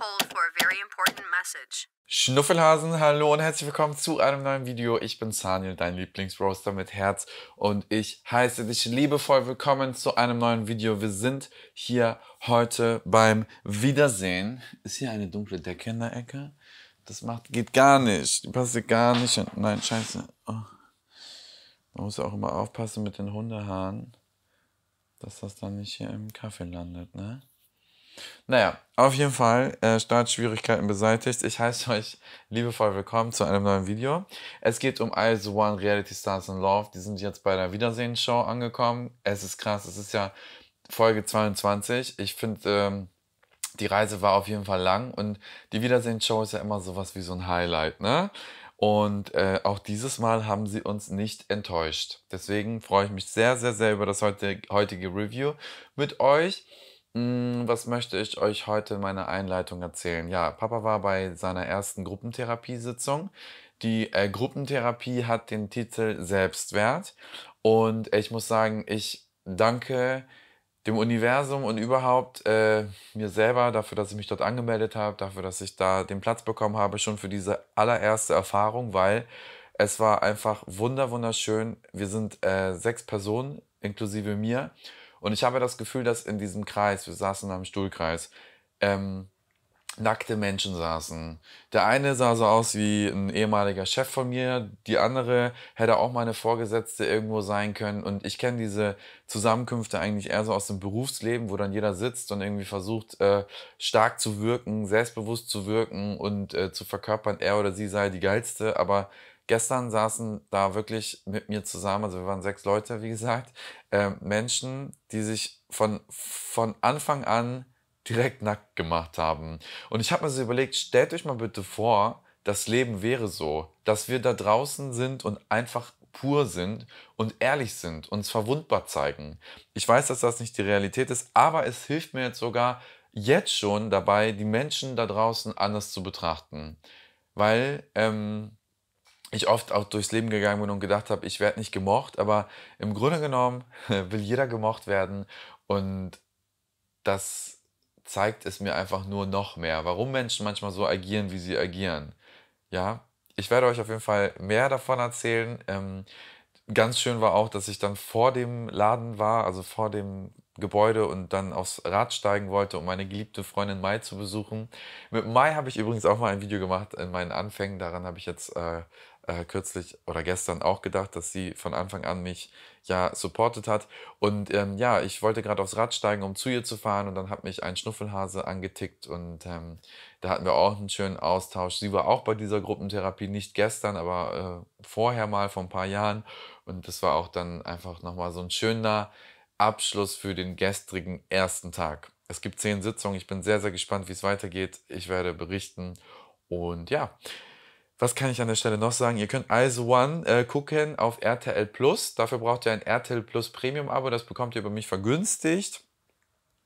hold for a very important message. Schnuffelhasen, hallo und herzlich willkommen zu einem neuen Video. Ich bin Saniel, dein Lieblingsroaster mit Herz und ich heiße dich liebevoll willkommen zu einem neuen Video. Wir sind hier heute beim Wiedersehen. Ist hier eine dunkle Decke in der Ecke? Das macht, geht gar nicht. Die passt hier gar nicht. In, nein, scheiße. Oh. Man muss auch immer aufpassen mit den Hundehaaren, dass das dann nicht hier im Kaffee landet, ne? Naja, auf jeden Fall, äh, Startschwierigkeiten beseitigt. Ich heiße euch liebevoll willkommen zu einem neuen Video. Es geht um Eyes One Reality Stars in Love. Die sind jetzt bei der Wiedersehensshow angekommen. Es ist krass, es ist ja Folge 22. Ich finde, ähm, die Reise war auf jeden Fall lang und die Wiedersehensshow ist ja immer sowas wie so ein Highlight, ne? Und äh, auch dieses Mal haben sie uns nicht enttäuscht. Deswegen freue ich mich sehr, sehr, sehr über das heutige Review mit euch. Hm, was möchte ich euch heute in meiner Einleitung erzählen? Ja, Papa war bei seiner ersten Gruppentherapiesitzung. Die äh, Gruppentherapie hat den Titel Selbstwert und ich muss sagen, ich danke dem Universum und überhaupt äh, mir selber dafür, dass ich mich dort angemeldet habe, dafür, dass ich da den Platz bekommen habe, schon für diese allererste Erfahrung, weil es war einfach wunderschön. Wir sind äh, sechs Personen inklusive mir und ich habe das Gefühl, dass in diesem Kreis, wir saßen am Stuhlkreis, ähm, nackte Menschen saßen. Der eine sah so aus wie ein ehemaliger Chef von mir, die andere hätte auch meine Vorgesetzte irgendwo sein können. Und ich kenne diese Zusammenkünfte eigentlich eher so aus dem Berufsleben, wo dann jeder sitzt und irgendwie versucht, äh, stark zu wirken, selbstbewusst zu wirken und äh, zu verkörpern, er oder sie sei die geilste. Aber Gestern saßen da wirklich mit mir zusammen, also wir waren sechs Leute, wie gesagt, äh, Menschen, die sich von, von Anfang an direkt nackt gemacht haben. Und ich habe mir so überlegt, stellt euch mal bitte vor, das Leben wäre so, dass wir da draußen sind und einfach pur sind und ehrlich sind, uns verwundbar zeigen. Ich weiß, dass das nicht die Realität ist, aber es hilft mir jetzt sogar jetzt schon dabei, die Menschen da draußen anders zu betrachten. Weil ähm, ich oft auch durchs Leben gegangen bin und gedacht habe, ich werde nicht gemocht, aber im Grunde genommen will jeder gemocht werden und das zeigt es mir einfach nur noch mehr, warum Menschen manchmal so agieren, wie sie agieren. Ja, ich werde euch auf jeden Fall mehr davon erzählen. Ähm, ganz schön war auch, dass ich dann vor dem Laden war, also vor dem Gebäude und dann aufs Rad steigen wollte, um meine geliebte Freundin Mai zu besuchen. Mit Mai habe ich übrigens auch mal ein Video gemacht in meinen Anfängen. Daran habe ich jetzt äh, äh, kürzlich oder gestern auch gedacht, dass sie von Anfang an mich ja supportet hat. Und ähm, ja, ich wollte gerade aufs Rad steigen, um zu ihr zu fahren und dann hat mich ein Schnuffelhase angetickt und ähm, da hatten wir auch einen schönen Austausch. Sie war auch bei dieser Gruppentherapie, nicht gestern, aber äh, vorher mal vor ein paar Jahren und das war auch dann einfach nochmal so ein schöner Abschluss für den gestrigen ersten Tag. Es gibt zehn Sitzungen. Ich bin sehr, sehr gespannt, wie es weitergeht. Ich werde berichten. Und ja, was kann ich an der Stelle noch sagen? Ihr könnt Eyes One äh, gucken auf RTL Plus. Dafür braucht ihr ein RTL Plus Premium Abo. Das bekommt ihr über mich vergünstigt.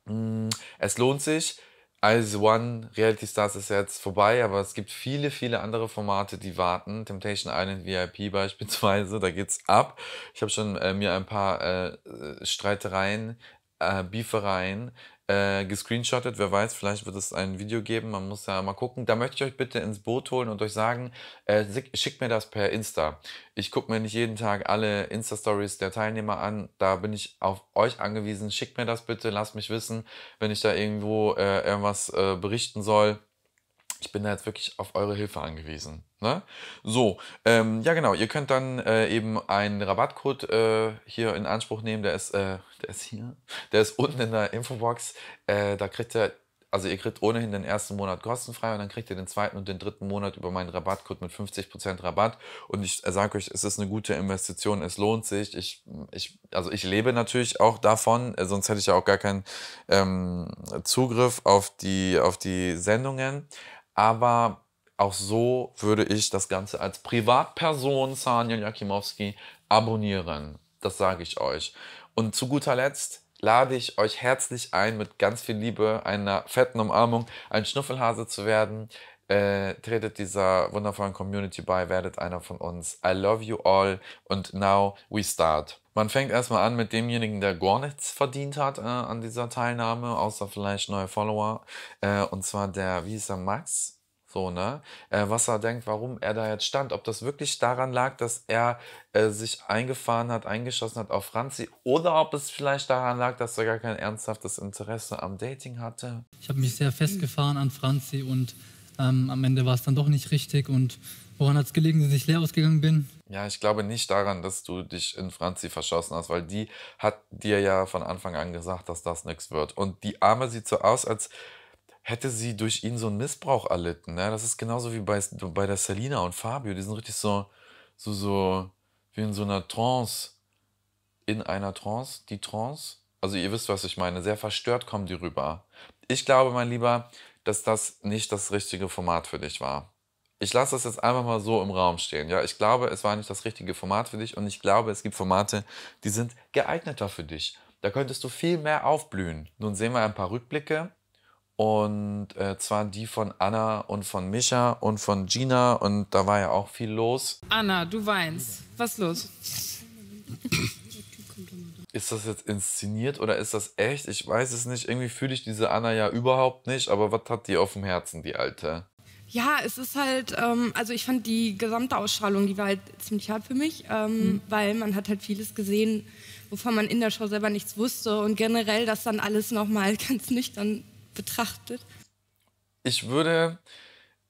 Mm, es lohnt sich. Eyes One, Reality Stars ist jetzt vorbei, aber es gibt viele, viele andere Formate, die warten. Temptation Island VIP beispielsweise, da geht's ab. Ich habe schon äh, mir ein paar äh, äh Streitereien, äh, Beefereien äh, gescreenshottet. Wer weiß, vielleicht wird es ein Video geben. Man muss ja mal gucken. Da möchte ich euch bitte ins Boot holen und euch sagen, äh, schickt mir das per Insta. Ich gucke mir nicht jeden Tag alle Insta-Stories der Teilnehmer an. Da bin ich auf euch angewiesen. Schickt mir das bitte. Lasst mich wissen, wenn ich da irgendwo äh, irgendwas äh, berichten soll ich bin da jetzt wirklich auf eure Hilfe angewiesen. Ne? So, ähm, ja genau, ihr könnt dann äh, eben einen Rabattcode äh, hier in Anspruch nehmen, der ist, äh, der ist hier, der ist unten in der Infobox. Äh, da kriegt ihr, also ihr kriegt ohnehin den ersten Monat kostenfrei und dann kriegt ihr den zweiten und den dritten Monat über meinen Rabattcode mit 50% Rabatt. Und ich sage euch, es ist eine gute Investition, es lohnt sich. Ich, ich, also ich lebe natürlich auch davon, äh, sonst hätte ich ja auch gar keinen ähm, Zugriff auf die, auf die Sendungen aber auch so würde ich das Ganze als Privatperson Sanja Jakimowski abonnieren. Das sage ich euch. Und zu guter Letzt lade ich euch herzlich ein, mit ganz viel Liebe, einer fetten Umarmung, ein Schnuffelhase zu werden äh, tretet dieser wundervollen Community bei, werdet einer von uns. I love you all and now we start. Man fängt erstmal an mit demjenigen, der gar nichts verdient hat äh, an dieser Teilnahme, außer vielleicht neue Follower. Äh, und zwar der, wie hieß er, Max? So, ne? Äh, was er denkt, warum er da jetzt stand. Ob das wirklich daran lag, dass er äh, sich eingefahren hat, eingeschossen hat auf Franzi oder ob es vielleicht daran lag, dass er gar kein ernsthaftes Interesse am Dating hatte. Ich habe mich sehr festgefahren an Franzi und ähm, am Ende war es dann doch nicht richtig und woran hat es gelegen, dass ich leer ausgegangen bin? Ja, ich glaube nicht daran, dass du dich in Franzi verschossen hast, weil die hat dir ja von Anfang an gesagt, dass das nichts wird. Und die Arme sieht so aus, als hätte sie durch ihn so einen Missbrauch erlitten. Ne? Das ist genauso wie bei, bei der Selina und Fabio. Die sind richtig so, so, so wie in so einer Trance. In einer Trance, die Trance. Also ihr wisst, was ich meine. Sehr verstört kommen die rüber. Ich glaube, mein Lieber, dass das nicht das richtige Format für dich war. Ich lasse das jetzt einfach mal so im Raum stehen. Ja, ich glaube, es war nicht das richtige Format für dich und ich glaube, es gibt Formate, die sind geeigneter für dich. Da könntest du viel mehr aufblühen. Nun sehen wir ein paar Rückblicke und äh, zwar die von Anna und von Micha und von Gina und da war ja auch viel los. Anna, du weinst. Was los? ist das jetzt inszeniert oder ist das echt? Ich weiß es nicht. Irgendwie fühle ich diese Anna ja überhaupt nicht, aber was hat die auf dem Herzen, die Alte? Ja, es ist halt, ähm, also ich fand die gesamte Ausstrahlung, die war halt ziemlich hart für mich, ähm, mhm. weil man hat halt vieles gesehen, wovon man in der Show selber nichts wusste und generell das dann alles nochmal ganz nüchtern betrachtet. Ich würde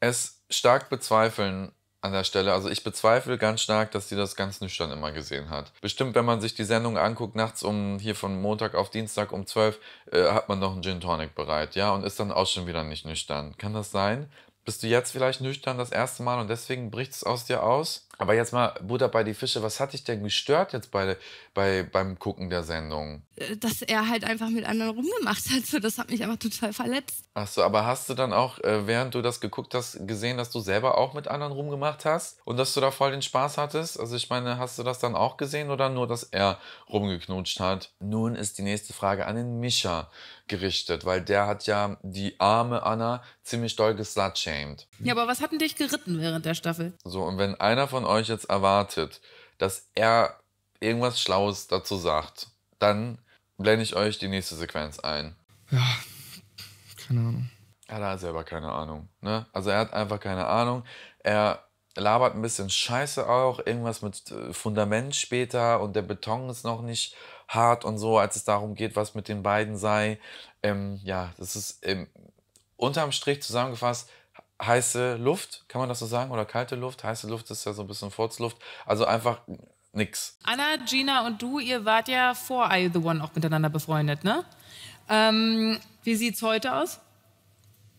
es stark bezweifeln, an der Stelle. Also ich bezweifle ganz stark, dass sie das ganz nüchtern immer gesehen hat. Bestimmt, wenn man sich die Sendung anguckt, nachts um hier von Montag auf Dienstag um 12, äh, hat man noch einen Gin Tonic bereit, ja, und ist dann auch schon wieder nicht nüchtern. Kann das sein? bist du jetzt vielleicht nüchtern das erste Mal und deswegen bricht es aus dir aus. Aber jetzt mal Buddha bei die Fische, was hat dich denn gestört jetzt bei, bei, beim Gucken der Sendung? Äh, dass er halt einfach mit anderen rumgemacht hat, so, das hat mich einfach total verletzt. Ach so, aber hast du dann auch, äh, während du das geguckt hast, gesehen, dass du selber auch mit anderen rumgemacht hast und dass du da voll den Spaß hattest? Also ich meine, hast du das dann auch gesehen oder nur, dass er rumgeknutscht hat? Nun ist die nächste Frage an den Mischer gerichtet, weil der hat ja die arme Anna ziemlich doll geslutshamed. Ja, aber was hat denn dich geritten während der Staffel? So, und wenn einer von euch jetzt erwartet, dass er irgendwas Schlaues dazu sagt, dann blende ich euch die nächste Sequenz ein. Ja, keine Ahnung. Er hat selber keine Ahnung. Ne? Also er hat einfach keine Ahnung. Er labert ein bisschen Scheiße auch, irgendwas mit äh, Fundament später und der Beton ist noch nicht hart und so, als es darum geht, was mit den beiden sei. Ähm, ja, das ist ähm, unterm Strich zusammengefasst heiße Luft, kann man das so sagen? Oder kalte Luft? Heiße Luft ist ja so ein bisschen Furzluft. Also einfach nix. Anna, Gina und du, ihr wart ja vor I The One auch miteinander befreundet, ne? Ähm, wie sieht's heute aus?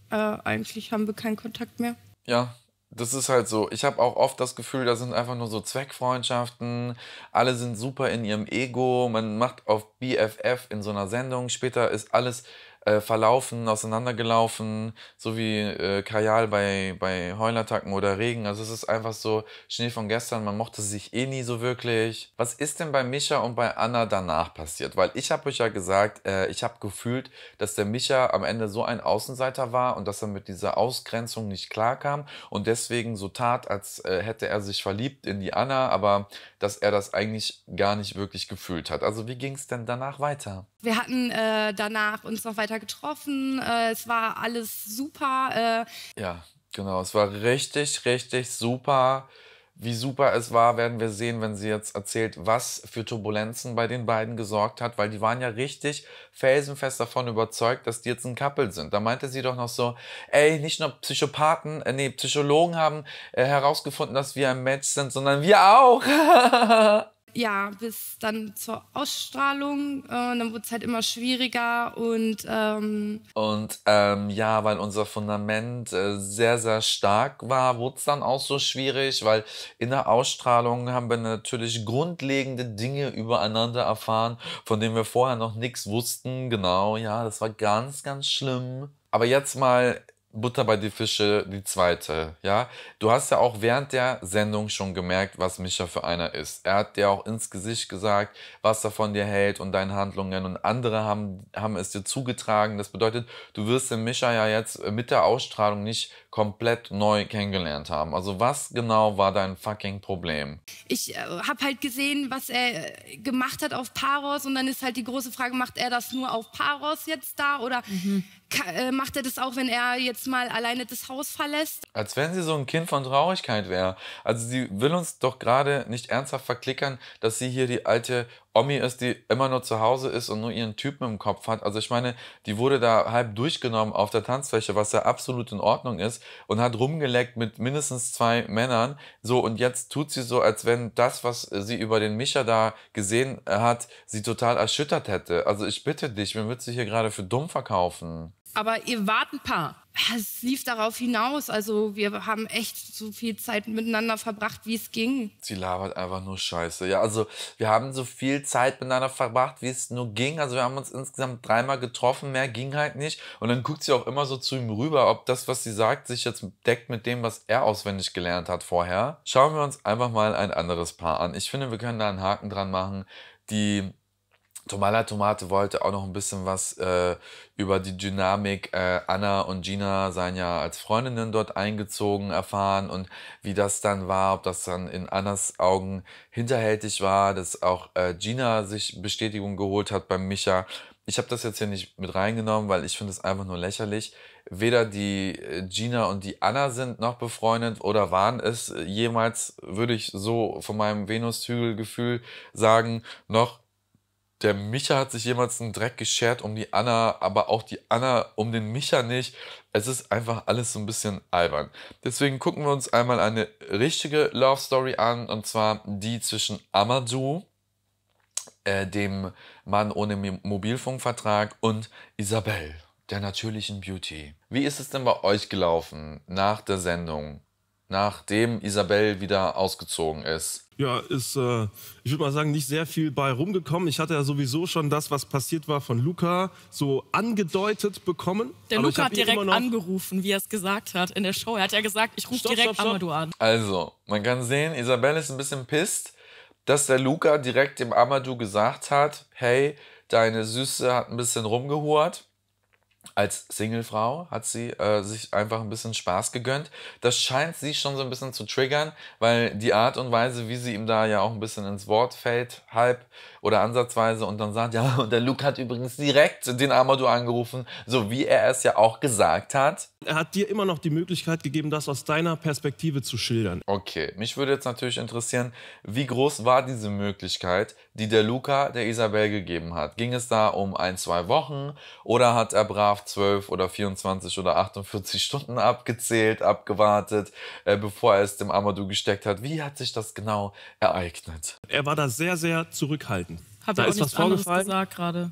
Äh, eigentlich haben wir keinen Kontakt mehr. Ja, das ist halt so. Ich habe auch oft das Gefühl, da sind einfach nur so Zweckfreundschaften. Alle sind super in ihrem Ego. Man macht auf BFF in so einer Sendung. Später ist alles äh, verlaufen, auseinandergelaufen, so wie äh, Kajal bei, bei Heulattacken oder Regen. Also es ist einfach so Schnee von gestern, man mochte sich eh nie so wirklich. Was ist denn bei Micha und bei Anna danach passiert? Weil ich habe euch ja gesagt, äh, ich habe gefühlt, dass der Micha am Ende so ein Außenseiter war und dass er mit dieser Ausgrenzung nicht klarkam und deswegen so tat, als äh, hätte er sich verliebt in die Anna, aber dass er das eigentlich gar nicht wirklich gefühlt hat. Also wie ging es denn danach weiter? Wir hatten äh, danach uns noch weiter getroffen. Äh, es war alles super. Äh. Ja, genau. Es war richtig, richtig super. Wie super es war, werden wir sehen, wenn sie jetzt erzählt, was für Turbulenzen bei den beiden gesorgt hat, weil die waren ja richtig felsenfest davon überzeugt, dass die jetzt ein Couple sind. Da meinte sie doch noch so, ey, nicht nur Psychopathen, äh, nee, Psychologen haben äh, herausgefunden, dass wir ein Match sind, sondern wir auch. ja, bis dann zur Ausstrahlung. Äh, dann wurde es halt immer schwieriger und. Ähm und ähm, ja, weil unser Fundament äh, sehr, sehr stark war, wurde es dann auch so schwierig, weil in der Ausstrahlung haben wir natürlich grundlegende Dinge übereinander erfahren, von denen wir vorher noch nichts wussten. Genau, ja, das war ganz, ganz schlimm. Aber jetzt mal Butter bei die Fische, die zweite, ja. Du hast ja auch während der Sendung schon gemerkt, was Micha für einer ist. Er hat dir auch ins Gesicht gesagt, was er von dir hält und deinen Handlungen und andere haben, haben es dir zugetragen. Das bedeutet, du wirst den Micha ja jetzt mit der Ausstrahlung nicht komplett neu kennengelernt haben. Also was genau war dein fucking Problem? Ich äh, habe halt gesehen, was er äh, gemacht hat auf Paros und dann ist halt die große Frage, macht er das nur auf Paros jetzt da oder mhm. Äh, macht er das auch, wenn er jetzt mal alleine das Haus verlässt. Als wenn sie so ein Kind von Traurigkeit wäre. Also sie will uns doch gerade nicht ernsthaft verklickern, dass sie hier die alte Omi ist, die immer nur zu Hause ist und nur ihren Typen im Kopf hat. Also ich meine, die wurde da halb durchgenommen auf der Tanzfläche, was ja absolut in Ordnung ist und hat rumgeleckt mit mindestens zwei Männern. So und jetzt tut sie so, als wenn das, was sie über den Micha da gesehen hat, sie total erschüttert hätte. Also ich bitte dich, wir würden sie hier gerade für dumm verkaufen aber ihr wart ein Paar. Es lief darauf hinaus. Also wir haben echt so viel Zeit miteinander verbracht, wie es ging. Sie labert einfach nur Scheiße. Ja, also wir haben so viel Zeit miteinander verbracht, wie es nur ging. Also wir haben uns insgesamt dreimal getroffen, mehr ging halt nicht. Und dann guckt sie auch immer so zu ihm rüber, ob das, was sie sagt, sich jetzt deckt mit dem, was er auswendig gelernt hat vorher. Schauen wir uns einfach mal ein anderes Paar an. Ich finde, wir können da einen Haken dran machen. Die Tomala Tomate wollte auch noch ein bisschen was äh, über die Dynamik. Äh, Anna und Gina seien ja als Freundinnen dort eingezogen erfahren und wie das dann war, ob das dann in Annas Augen hinterhältig war, dass auch äh, Gina sich Bestätigung geholt hat beim Micha. Ich habe das jetzt hier nicht mit reingenommen, weil ich finde es einfach nur lächerlich. Weder die äh, Gina und die Anna sind noch befreundet oder waren es äh, jemals, würde ich so von meinem Venus-Hügel-Gefühl sagen, noch der Micha hat sich jemals einen Dreck geschert um die Anna, aber auch die Anna um den Micha nicht. Es ist einfach alles so ein bisschen albern. Deswegen gucken wir uns einmal eine richtige Love Story an, und zwar die zwischen Amadou, äh, dem Mann ohne Mobilfunkvertrag, und Isabelle, der natürlichen Beauty. Wie ist es denn bei euch gelaufen nach der Sendung? nachdem Isabel wieder ausgezogen ist. Ja, ist, äh, ich würde mal sagen, nicht sehr viel bei rumgekommen. Ich hatte ja sowieso schon das, was passiert war von Luca, so angedeutet bekommen. Der Luca hat direkt angerufen, wie er es gesagt hat in der Show. Er hat ja gesagt, ich rufe direkt stopp, stopp. Amadou an. Also, man kann sehen, Isabel ist ein bisschen pisst, dass der Luca direkt dem Amadou gesagt hat, hey, deine Süße hat ein bisschen rumgehurt als Singlefrau hat sie äh, sich einfach ein bisschen Spaß gegönnt. Das scheint sie schon so ein bisschen zu triggern, weil die Art und Weise, wie sie ihm da ja auch ein bisschen ins Wort fällt, halb oder ansatzweise und dann sagt, ja, und der Luke hat übrigens direkt den Amadou angerufen, so wie er es ja auch gesagt hat. Er hat dir immer noch die Möglichkeit gegeben, das aus deiner Perspektive zu schildern. Okay, mich würde jetzt natürlich interessieren, wie groß war diese Möglichkeit, die der Luca der Isabel gegeben hat? Ging es da um ein, zwei Wochen oder hat er brav brav 12 oder 24 oder 48 Stunden abgezählt, abgewartet, äh, bevor er es dem Amadou gesteckt hat. Wie hat sich das genau ereignet? Er war da sehr, sehr zurückhaltend. Hab da ist was vorgefallen. gerade.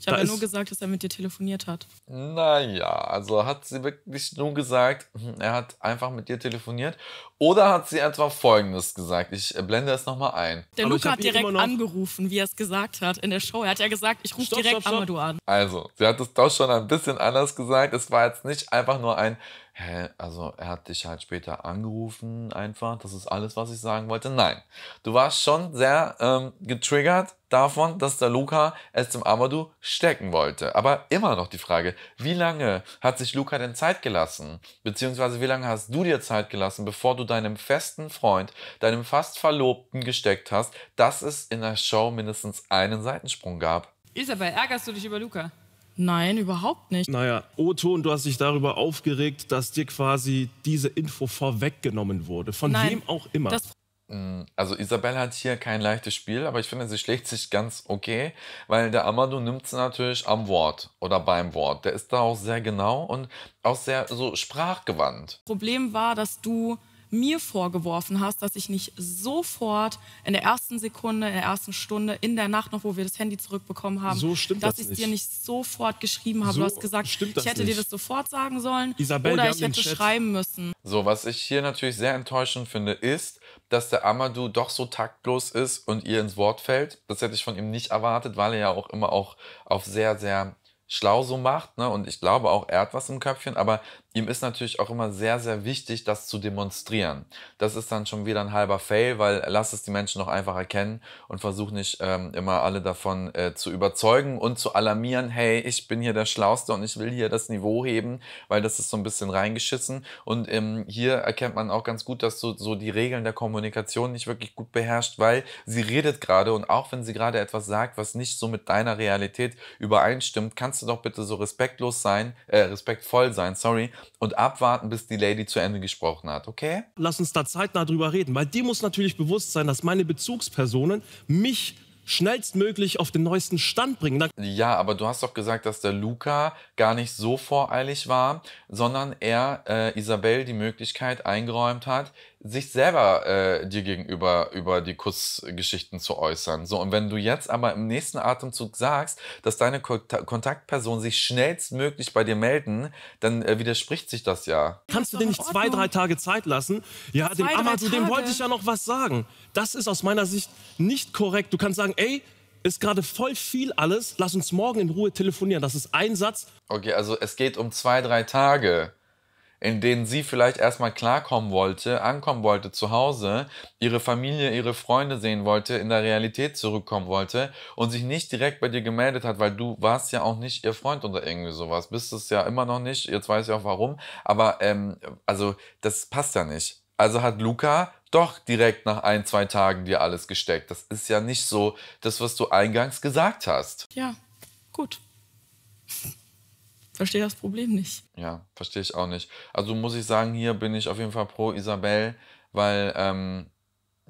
Ich habe ja nur gesagt, dass er mit dir telefoniert hat. Naja, also hat sie wirklich nur gesagt, hm, er hat einfach mit dir telefoniert. Oder hat sie etwa Folgendes gesagt? Ich äh, blende es nochmal ein. Der Aber Luca hat direkt angerufen, wie er es gesagt hat in der Show. Er hat ja gesagt, ich rufe direkt stopp, stopp. Amadou an. Also, sie hat es doch schon ein bisschen anders gesagt. Es war jetzt nicht einfach nur ein Hä, also er hat dich halt später angerufen, einfach. Das ist alles, was ich sagen wollte. Nein, du warst schon sehr ähm, getriggert davon, dass der Luca es zum Amadou stecken wollte. Aber immer noch die Frage, wie lange hat sich Luca denn Zeit gelassen? Beziehungsweise wie lange hast du dir Zeit gelassen, bevor du deinem festen Freund, deinem fast Verlobten gesteckt hast, dass es in der Show mindestens einen Seitensprung gab? Isabel, ärgerst du dich über Luca? Nein, überhaupt nicht. Naja, Otto, und du hast dich darüber aufgeregt, dass dir quasi diese Info vorweggenommen wurde. Von Nein, wem auch immer. Mm, also Isabelle hat hier kein leichtes Spiel, aber ich finde, sie schlägt sich ganz okay, weil der Amadou nimmt es natürlich am Wort oder beim Wort. Der ist da auch sehr genau und auch sehr so sprachgewandt. Problem war, dass du mir vorgeworfen hast, dass ich nicht sofort in der ersten Sekunde, in der ersten Stunde, in der Nacht noch, wo wir das Handy zurückbekommen haben, so dass das ich es dir nicht sofort geschrieben habe. So du hast gesagt, ich hätte nicht. dir das sofort sagen sollen Isabel, oder ich hätte schreiben müssen. So, was ich hier natürlich sehr enttäuschend finde, ist, dass der Amadou doch so taktlos ist und ihr ins Wort fällt. Das hätte ich von ihm nicht erwartet, weil er ja auch immer auch auf sehr, sehr schlau so macht. Ne? Und ich glaube auch, er hat was im Köpfchen, aber ihm ist natürlich auch immer sehr, sehr wichtig, das zu demonstrieren. Das ist dann schon wieder ein halber Fail, weil lass es die Menschen noch einfach erkennen und versuch nicht ähm, immer alle davon äh, zu überzeugen und zu alarmieren, hey, ich bin hier der Schlauste und ich will hier das Niveau heben, weil das ist so ein bisschen reingeschissen. Und ähm, hier erkennt man auch ganz gut, dass du so die Regeln der Kommunikation nicht wirklich gut beherrscht, weil sie redet gerade und auch wenn sie gerade etwas sagt, was nicht so mit deiner Realität übereinstimmt, kannst du doch bitte so respektlos sein, äh, respektvoll sein, sorry, und abwarten, bis die Lady zu Ende gesprochen hat, okay? Lass uns da zeitnah drüber reden, weil dir muss natürlich bewusst sein, dass meine Bezugspersonen mich schnellstmöglich auf den neuesten Stand bringen. Da ja, aber du hast doch gesagt, dass der Luca gar nicht so voreilig war, sondern er äh, Isabel die Möglichkeit eingeräumt hat, sich selber äh, dir gegenüber über die Kussgeschichten zu äußern. So, und wenn du jetzt aber im nächsten Atemzug sagst, dass deine Ko Kontaktperson sich schnellstmöglich bei dir melden, dann äh, widerspricht sich das ja. Kannst du dir nicht zwei, drei Tage Zeit lassen? Ja, zwei, dem Amazon, dem wollte ich ja noch was sagen. Das ist aus meiner Sicht nicht korrekt. Du kannst sagen, ey, ist gerade voll viel alles, lass uns morgen in Ruhe telefonieren. Das ist ein Satz. Okay, also es geht um zwei, drei Tage in denen sie vielleicht erstmal klarkommen wollte, ankommen wollte zu Hause, ihre Familie, ihre Freunde sehen wollte, in der Realität zurückkommen wollte und sich nicht direkt bei dir gemeldet hat, weil du warst ja auch nicht ihr Freund oder irgendwie sowas. Bist es ja immer noch nicht, jetzt weiß ich auch warum, aber ähm, also das passt ja nicht. Also hat Luca doch direkt nach ein, zwei Tagen dir alles gesteckt. Das ist ja nicht so das, was du eingangs gesagt hast. Ja, gut verstehe das Problem nicht. Ja, verstehe ich auch nicht. Also muss ich sagen, hier bin ich auf jeden Fall pro Isabel, weil, ähm,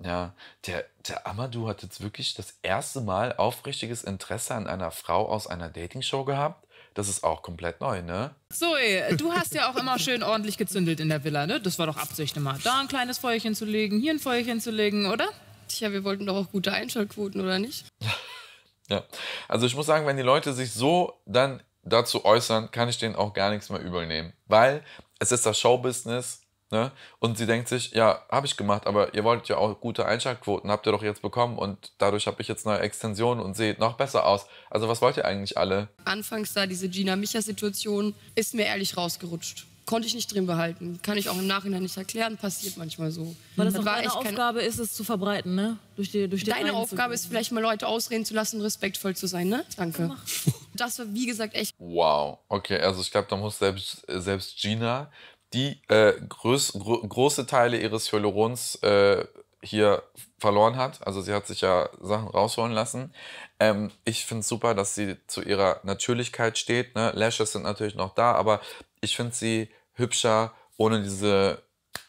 ja, der, der Amadou hat jetzt wirklich das erste Mal aufrichtiges Interesse an einer Frau aus einer Dating-Show gehabt. Das ist auch komplett neu, ne? Zoe, du hast ja auch immer schön ordentlich gezündelt in der Villa, ne? Das war doch Absicht immer. Da ein kleines Feuerchen zu legen, hier ein Feuerchen zu legen, oder? Tja, wir wollten doch auch gute Einschaltquoten, oder nicht? ja. Also ich muss sagen, wenn die Leute sich so dann dazu äußern, kann ich denen auch gar nichts mehr übel nehmen. Weil es ist das Showbusiness ne? und sie denkt sich, ja, habe ich gemacht, aber ihr wolltet ja auch gute Einschaltquoten, habt ihr doch jetzt bekommen und dadurch habe ich jetzt neue Extensionen und seht noch besser aus. Also was wollt ihr eigentlich alle? Anfangs da diese Gina-Micha-Situation ist mir ehrlich rausgerutscht konnte ich nicht drin behalten. Kann ich auch im Nachhinein nicht erklären, passiert manchmal so. Weil das, das auch deine Aufgabe ist, es zu verbreiten, ne? Durch die, durch die deine Aufgabe ist vielleicht mal Leute ausreden zu lassen, respektvoll zu sein, ne? Danke. Das war, wie gesagt, echt. Wow, okay, also ich glaube, da muss selbst, selbst Gina, die äh, groß, gro große Teile ihres Hyalurons äh, hier verloren hat. Also sie hat sich ja Sachen rausholen lassen. Ähm, ich finde es super, dass sie zu ihrer Natürlichkeit steht. Ne? Lashes sind natürlich noch da, aber ich finde sie hübscher, ohne diese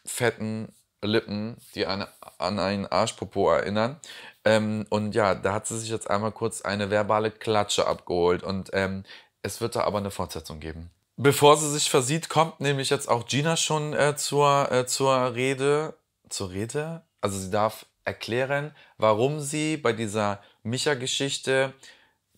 fetten Lippen, die an, an einen Arschpopo erinnern. Ähm, und ja, da hat sie sich jetzt einmal kurz eine verbale Klatsche abgeholt und ähm, es wird da aber eine Fortsetzung geben. Bevor sie sich versieht, kommt nämlich jetzt auch Gina schon äh, zur, äh, zur Rede. Zur Rede? Also sie darf erklären, warum sie bei dieser Micha-Geschichte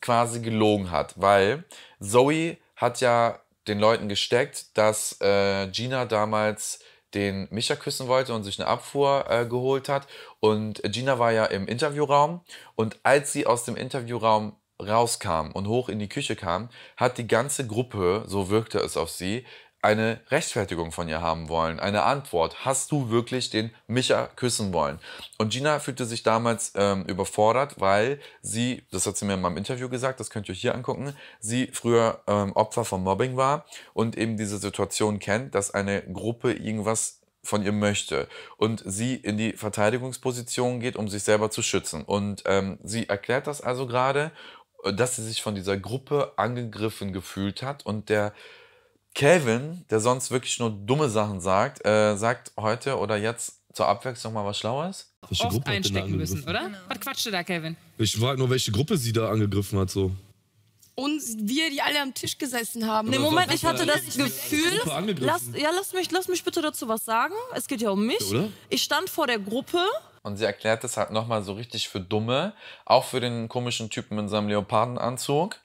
quasi gelogen hat, weil Zoe hat ja den Leuten gesteckt, dass äh, Gina damals den Micha küssen wollte und sich eine Abfuhr äh, geholt hat. Und Gina war ja im Interviewraum. Und als sie aus dem Interviewraum rauskam und hoch in die Küche kam, hat die ganze Gruppe, so wirkte es auf sie, eine Rechtfertigung von ihr haben wollen, eine Antwort. Hast du wirklich den Micha küssen wollen? Und Gina fühlte sich damals ähm, überfordert, weil sie, das hat sie mir in meinem Interview gesagt, das könnt ihr euch hier angucken, sie früher ähm, Opfer von Mobbing war und eben diese Situation kennt, dass eine Gruppe irgendwas von ihr möchte und sie in die Verteidigungsposition geht, um sich selber zu schützen. Und ähm, sie erklärt das also gerade, dass sie sich von dieser Gruppe angegriffen gefühlt hat und der Calvin, der sonst wirklich nur dumme Sachen sagt, äh, sagt heute oder jetzt zur Abwechslung mal was Schlaues. Welche Oft Gruppe einstecken müssen, oder? Genau. Was quatscht du da, Calvin? Ich frage nur, welche Gruppe sie da angegriffen hat, so. Und wir, die alle am Tisch gesessen haben. Nee, Moment, ich hatte das Gefühl. Lass, ja, lass mich, lass mich bitte dazu was sagen. Es geht ja um mich. Oder? Ich stand vor der Gruppe. Und sie erklärt es halt nochmal so richtig für Dumme. Auch für den komischen Typen in seinem Leopardenanzug.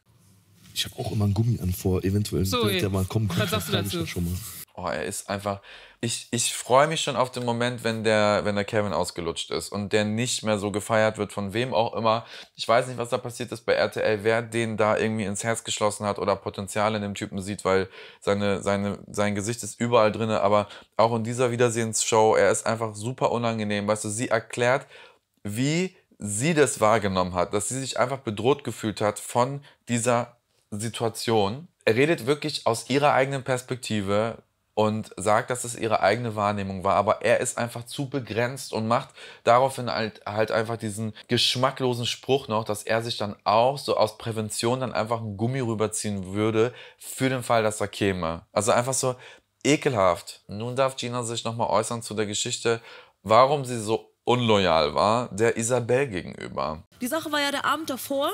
Ich habe auch immer einen Gummi an vor, eventuell, so, der mal kommen könnte. Was sagst du dazu? Schon mal. Oh, er ist einfach. Ich, ich freue mich schon auf den Moment, wenn der, wenn der Kevin ausgelutscht ist und der nicht mehr so gefeiert wird, von wem auch immer. Ich weiß nicht, was da passiert ist bei RTL, wer den da irgendwie ins Herz geschlossen hat oder Potenzial in dem Typen sieht, weil seine, seine, sein Gesicht ist überall drin. Aber auch in dieser Wiedersehensshow, er ist einfach super unangenehm. Weißt du, sie erklärt, wie sie das wahrgenommen hat, dass sie sich einfach bedroht gefühlt hat von dieser Situation, Er redet wirklich aus ihrer eigenen Perspektive und sagt, dass es ihre eigene Wahrnehmung war, aber er ist einfach zu begrenzt und macht daraufhin halt, halt einfach diesen geschmacklosen Spruch noch, dass er sich dann auch so aus Prävention dann einfach ein Gummi rüberziehen würde für den Fall, dass er käme. Also einfach so ekelhaft. Nun darf Gina sich nochmal äußern zu der Geschichte, warum sie so unloyal war der Isabel gegenüber. Die Sache war ja der Abend davor,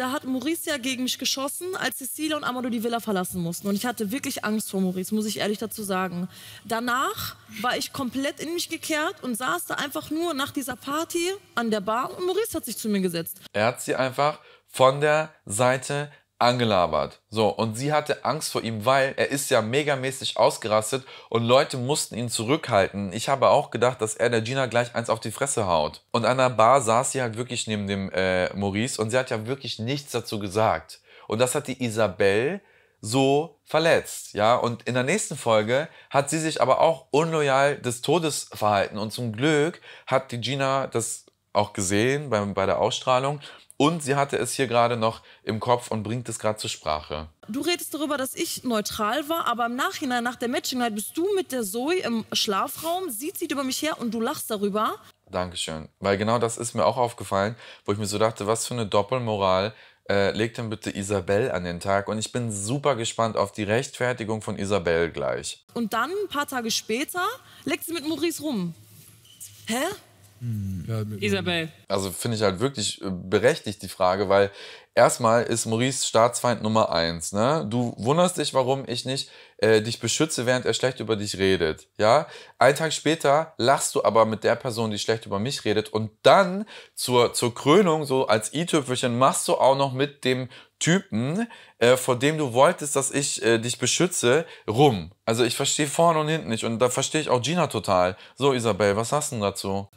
da hat Maurice ja gegen mich geschossen, als Cecilia und Amadou die Villa verlassen mussten. Und ich hatte wirklich Angst vor Maurice, muss ich ehrlich dazu sagen. Danach war ich komplett in mich gekehrt und saß da einfach nur nach dieser Party an der Bar und Maurice hat sich zu mir gesetzt. Er hat sie einfach von der Seite angelabert. So, und sie hatte Angst vor ihm, weil er ist ja megamäßig ausgerastet und Leute mussten ihn zurückhalten. Ich habe auch gedacht, dass er der Gina gleich eins auf die Fresse haut. Und an der Bar saß sie halt wirklich neben dem äh, Maurice und sie hat ja wirklich nichts dazu gesagt. Und das hat die Isabelle so verletzt, ja. Und in der nächsten Folge hat sie sich aber auch unloyal des Todes verhalten und zum Glück hat die Gina das auch gesehen bei, bei der Ausstrahlung. Und sie hatte es hier gerade noch im Kopf und bringt es gerade zur Sprache. Du redest darüber, dass ich neutral war, aber im Nachhinein, nach der Matching Night, bist du mit der Zoe im Schlafraum, sie zieht über mich her und du lachst darüber. Dankeschön. Weil genau das ist mir auch aufgefallen, wo ich mir so dachte, was für eine Doppelmoral äh, legt denn bitte Isabel an den Tag? Und ich bin super gespannt auf die Rechtfertigung von Isabel gleich. Und dann, ein paar Tage später, legt sie mit Maurice rum. Hä? Ja, Isabel. Also finde ich halt wirklich äh, berechtigt die Frage, weil erstmal ist Maurice Staatsfeind Nummer eins. Ne? Du wunderst dich, warum ich nicht äh, dich beschütze, während er schlecht über dich redet. Ja? Einen Tag später lachst du aber mit der Person, die schlecht über mich redet. Und dann zur, zur Krönung, so als i-Tüpfelchen, machst du auch noch mit dem Typen, äh, vor dem du wolltest, dass ich äh, dich beschütze, rum. Also ich verstehe vorne und hinten nicht. Und da verstehe ich auch Gina total. So, Isabel, was hast du denn dazu?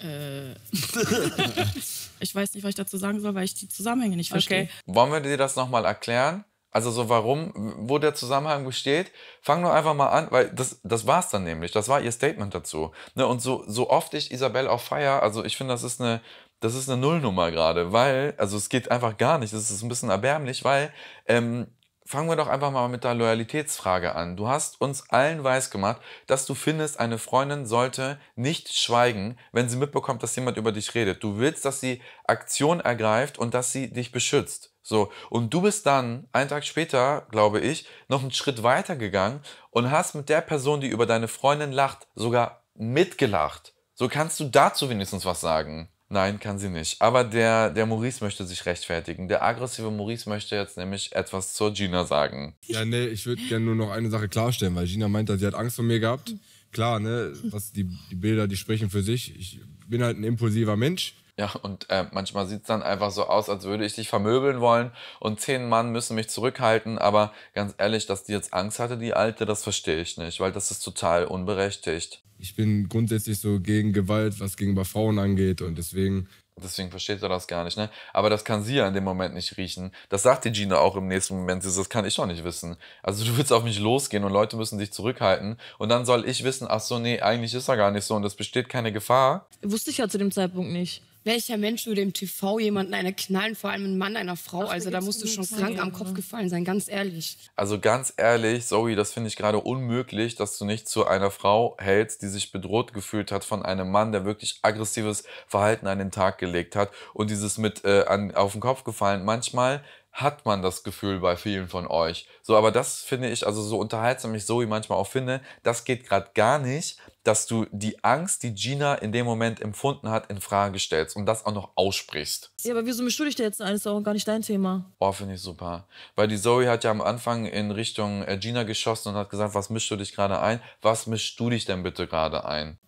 Äh. ich weiß nicht, was ich dazu sagen soll, weil ich die Zusammenhänge nicht verstehe. Okay. Wollen wir dir das nochmal erklären? Also so warum, wo der Zusammenhang besteht, fang nur einfach mal an, weil das, das war's dann nämlich. Das war ihr Statement dazu. Ne, und so, so oft ich Isabel auch feier, also ich finde, das ist eine, das ist eine Nullnummer gerade, weil, also es geht einfach gar nicht. Das ist ein bisschen erbärmlich, weil ähm, fangen wir doch einfach mal mit der Loyalitätsfrage an. Du hast uns allen weiß gemacht, dass du findest, eine Freundin sollte nicht schweigen, wenn sie mitbekommt, dass jemand über dich redet. Du willst, dass sie Aktion ergreift und dass sie dich beschützt. So, und du bist dann einen Tag später, glaube ich, noch einen Schritt weiter gegangen und hast mit der Person, die über deine Freundin lacht, sogar mitgelacht. So kannst du dazu wenigstens was sagen. Nein, kann sie nicht. Aber der, der Maurice möchte sich rechtfertigen. Der aggressive Maurice möchte jetzt nämlich etwas zur Gina sagen. Ja, nee, ich würde gerne nur noch eine Sache klarstellen, weil Gina meint, sie hat Angst vor mir gehabt. Klar, ne, was die, die Bilder, die sprechen für sich. Ich bin halt ein impulsiver Mensch. Ja, und äh, manchmal sieht es dann einfach so aus, als würde ich dich vermöbeln wollen und zehn Mann müssen mich zurückhalten. Aber ganz ehrlich, dass die jetzt Angst hatte, die Alte, das verstehe ich nicht, weil das ist total unberechtigt. Ich bin grundsätzlich so gegen Gewalt, was gegenüber Frauen angeht und deswegen Deswegen versteht er das gar nicht, ne? Aber das kann sie ja in dem Moment nicht riechen. Das sagt die Gina auch im nächsten Moment. das kann ich doch nicht wissen. Also du willst auf mich losgehen und Leute müssen dich zurückhalten. Und dann soll ich wissen, ach so, nee, eigentlich ist er gar nicht so und es besteht keine Gefahr. Wusste ich ja zu dem Zeitpunkt nicht welcher Mensch würde im TV jemanden einer knallen, vor allem einen Mann einer Frau? Ach, also da musst du schon krank am Kopf ne? gefallen sein, ganz ehrlich. Also ganz ehrlich, Zoe, das finde ich gerade unmöglich, dass du nicht zu einer Frau hältst, die sich bedroht gefühlt hat von einem Mann, der wirklich aggressives Verhalten an den Tag gelegt hat und dieses mit äh, an, auf den Kopf gefallen. Manchmal hat man das Gefühl bei vielen von euch. So, aber das finde ich, also so unterhaltsam ich Zoe manchmal auch finde, das geht gerade gar nicht, dass du die Angst, die Gina in dem Moment empfunden hat, in Frage stellst und das auch noch aussprichst. Ja, aber wieso mischst du dich da jetzt ein? Das ist auch gar nicht dein Thema. Oh, finde ich super. Weil die Zoe hat ja am Anfang in Richtung äh, Gina geschossen und hat gesagt, was mischst du dich gerade ein? Was mischst du dich denn bitte gerade ein?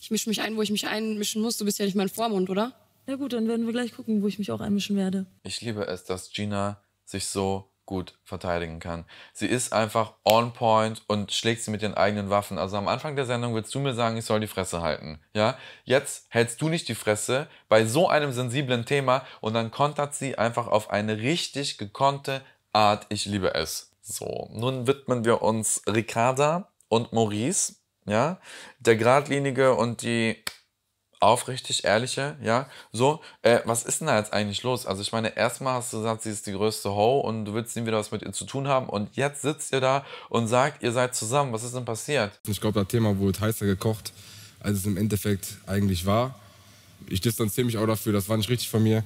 Ich mische mich ein, wo ich mich einmischen muss. Du bist ja nicht mein Vormund, oder? Ja gut, dann werden wir gleich gucken, wo ich mich auch einmischen werde. Ich liebe es, dass Gina sich so gut verteidigen kann. Sie ist einfach on point und schlägt sie mit ihren eigenen Waffen. Also am Anfang der Sendung willst du mir sagen, ich soll die Fresse halten. Ja? Jetzt hältst du nicht die Fresse bei so einem sensiblen Thema und dann kontert sie einfach auf eine richtig gekonnte Art. Ich liebe es. So, nun widmen wir uns Ricarda und Maurice. Ja? Der Gradlinige und die aufrichtig, ehrliche, ja, so, äh, was ist denn da jetzt eigentlich los? Also ich meine, erstmal hast du gesagt, sie ist die größte Ho und du willst nie wieder was mit ihr zu tun haben und jetzt sitzt ihr da und sagt, ihr seid zusammen, was ist denn passiert? Ich glaube, das Thema wurde heißer gekocht, als es im Endeffekt eigentlich war. Ich distanziere mich auch dafür, das war nicht richtig von mir,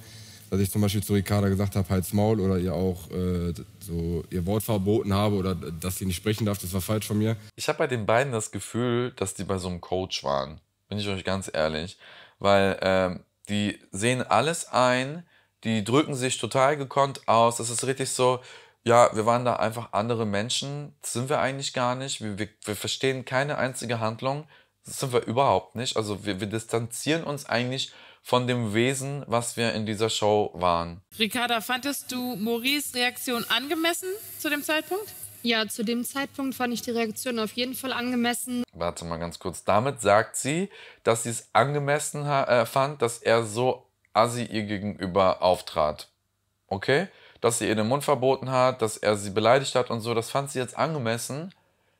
dass ich zum Beispiel zu Ricarda gesagt habe, halt's Maul oder ihr auch äh, so ihr Wort verboten habe oder dass sie nicht sprechen darf, das war falsch von mir. Ich habe bei den beiden das Gefühl, dass die bei so einem Coach waren bin ich euch ganz ehrlich. Weil ähm, die sehen alles ein, die drücken sich total gekonnt aus. Das ist richtig so, ja, wir waren da einfach andere Menschen, das sind wir eigentlich gar nicht. Wir, wir, wir verstehen keine einzige Handlung, das sind wir überhaupt nicht. Also wir, wir distanzieren uns eigentlich von dem Wesen, was wir in dieser Show waren. Ricarda, fandest du Maurice Reaktion angemessen zu dem Zeitpunkt? Ja, zu dem Zeitpunkt fand ich die Reaktion auf jeden Fall angemessen. Warte mal ganz kurz. Damit sagt sie, dass sie es angemessen äh, fand, dass er so assi ihr gegenüber auftrat. Okay? Dass sie ihr den Mund verboten hat, dass er sie beleidigt hat und so. Das fand sie jetzt angemessen.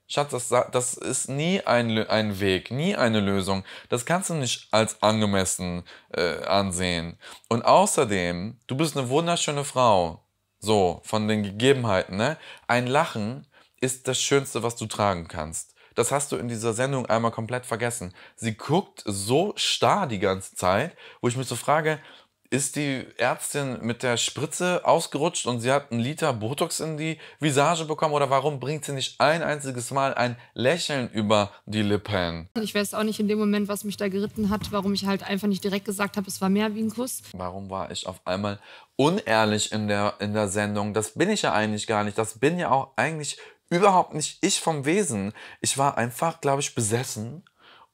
Schatz, das, das ist nie ein, ein, Weg, nie eine Lösung. Das kannst du nicht als angemessen äh, ansehen. Und außerdem, du bist eine wunderschöne Frau. So, von den Gegebenheiten, ne? Ein Lachen ist das Schönste, was du tragen kannst. Das hast du in dieser Sendung einmal komplett vergessen. Sie guckt so starr die ganze Zeit, wo ich mich so frage, ist die Ärztin mit der Spritze ausgerutscht und sie hat einen Liter Botox in die Visage bekommen oder warum bringt sie nicht ein einziges Mal ein Lächeln über die Lippen? Ich weiß auch nicht in dem Moment, was mich da geritten hat, warum ich halt einfach nicht direkt gesagt habe, es war mehr wie ein Kuss. Warum war ich auf einmal unehrlich in der, in der Sendung? Das bin ich ja eigentlich gar nicht. Das bin ja auch eigentlich überhaupt nicht ich vom Wesen. Ich war einfach, glaube ich, besessen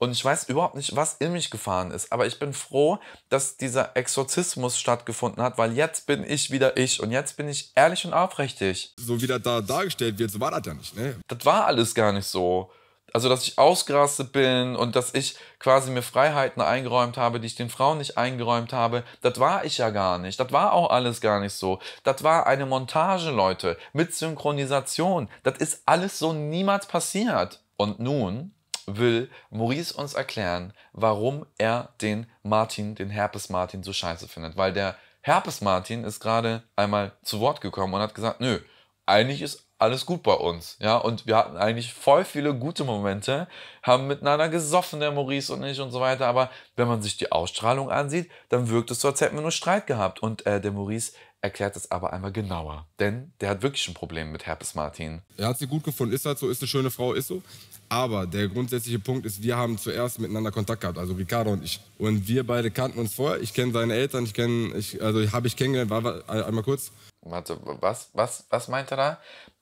und ich weiß überhaupt nicht, was in mich gefahren ist. Aber ich bin froh, dass dieser Exorzismus stattgefunden hat, weil jetzt bin ich wieder ich und jetzt bin ich ehrlich und aufrichtig. So wie das da dargestellt wird, so war das ja nicht, ne? Das war alles gar nicht so. Also, dass ich ausgerastet bin und dass ich quasi mir Freiheiten eingeräumt habe, die ich den Frauen nicht eingeräumt habe, das war ich ja gar nicht. Das war auch alles gar nicht so. Das war eine Montage, Leute, mit Synchronisation. Das ist alles so niemals passiert. Und nun will Maurice uns erklären, warum er den Martin, den Herpes Martin, so scheiße findet. Weil der Herpes Martin ist gerade einmal zu Wort gekommen und hat gesagt, nö, eigentlich ist alles gut bei uns. Ja, und wir hatten eigentlich voll viele gute Momente, haben miteinander gesoffen, der Maurice und ich und so weiter. Aber wenn man sich die Ausstrahlung ansieht, dann wirkt es so, als hätten wir nur Streit gehabt. Und äh, der Maurice erklärt es aber einmal genauer. Denn der hat wirklich ein Problem mit Herpes Martin. Er hat sie gut gefunden, ist halt so, ist eine schöne Frau, ist so. Aber der grundsätzliche Punkt ist, wir haben zuerst miteinander Kontakt gehabt, also Ricardo und ich. Und wir beide kannten uns vorher. Ich kenne seine Eltern, ich kenne, ich, also habe ich kennengelernt. War, war, einmal kurz. Warte, was, was, was meint er da?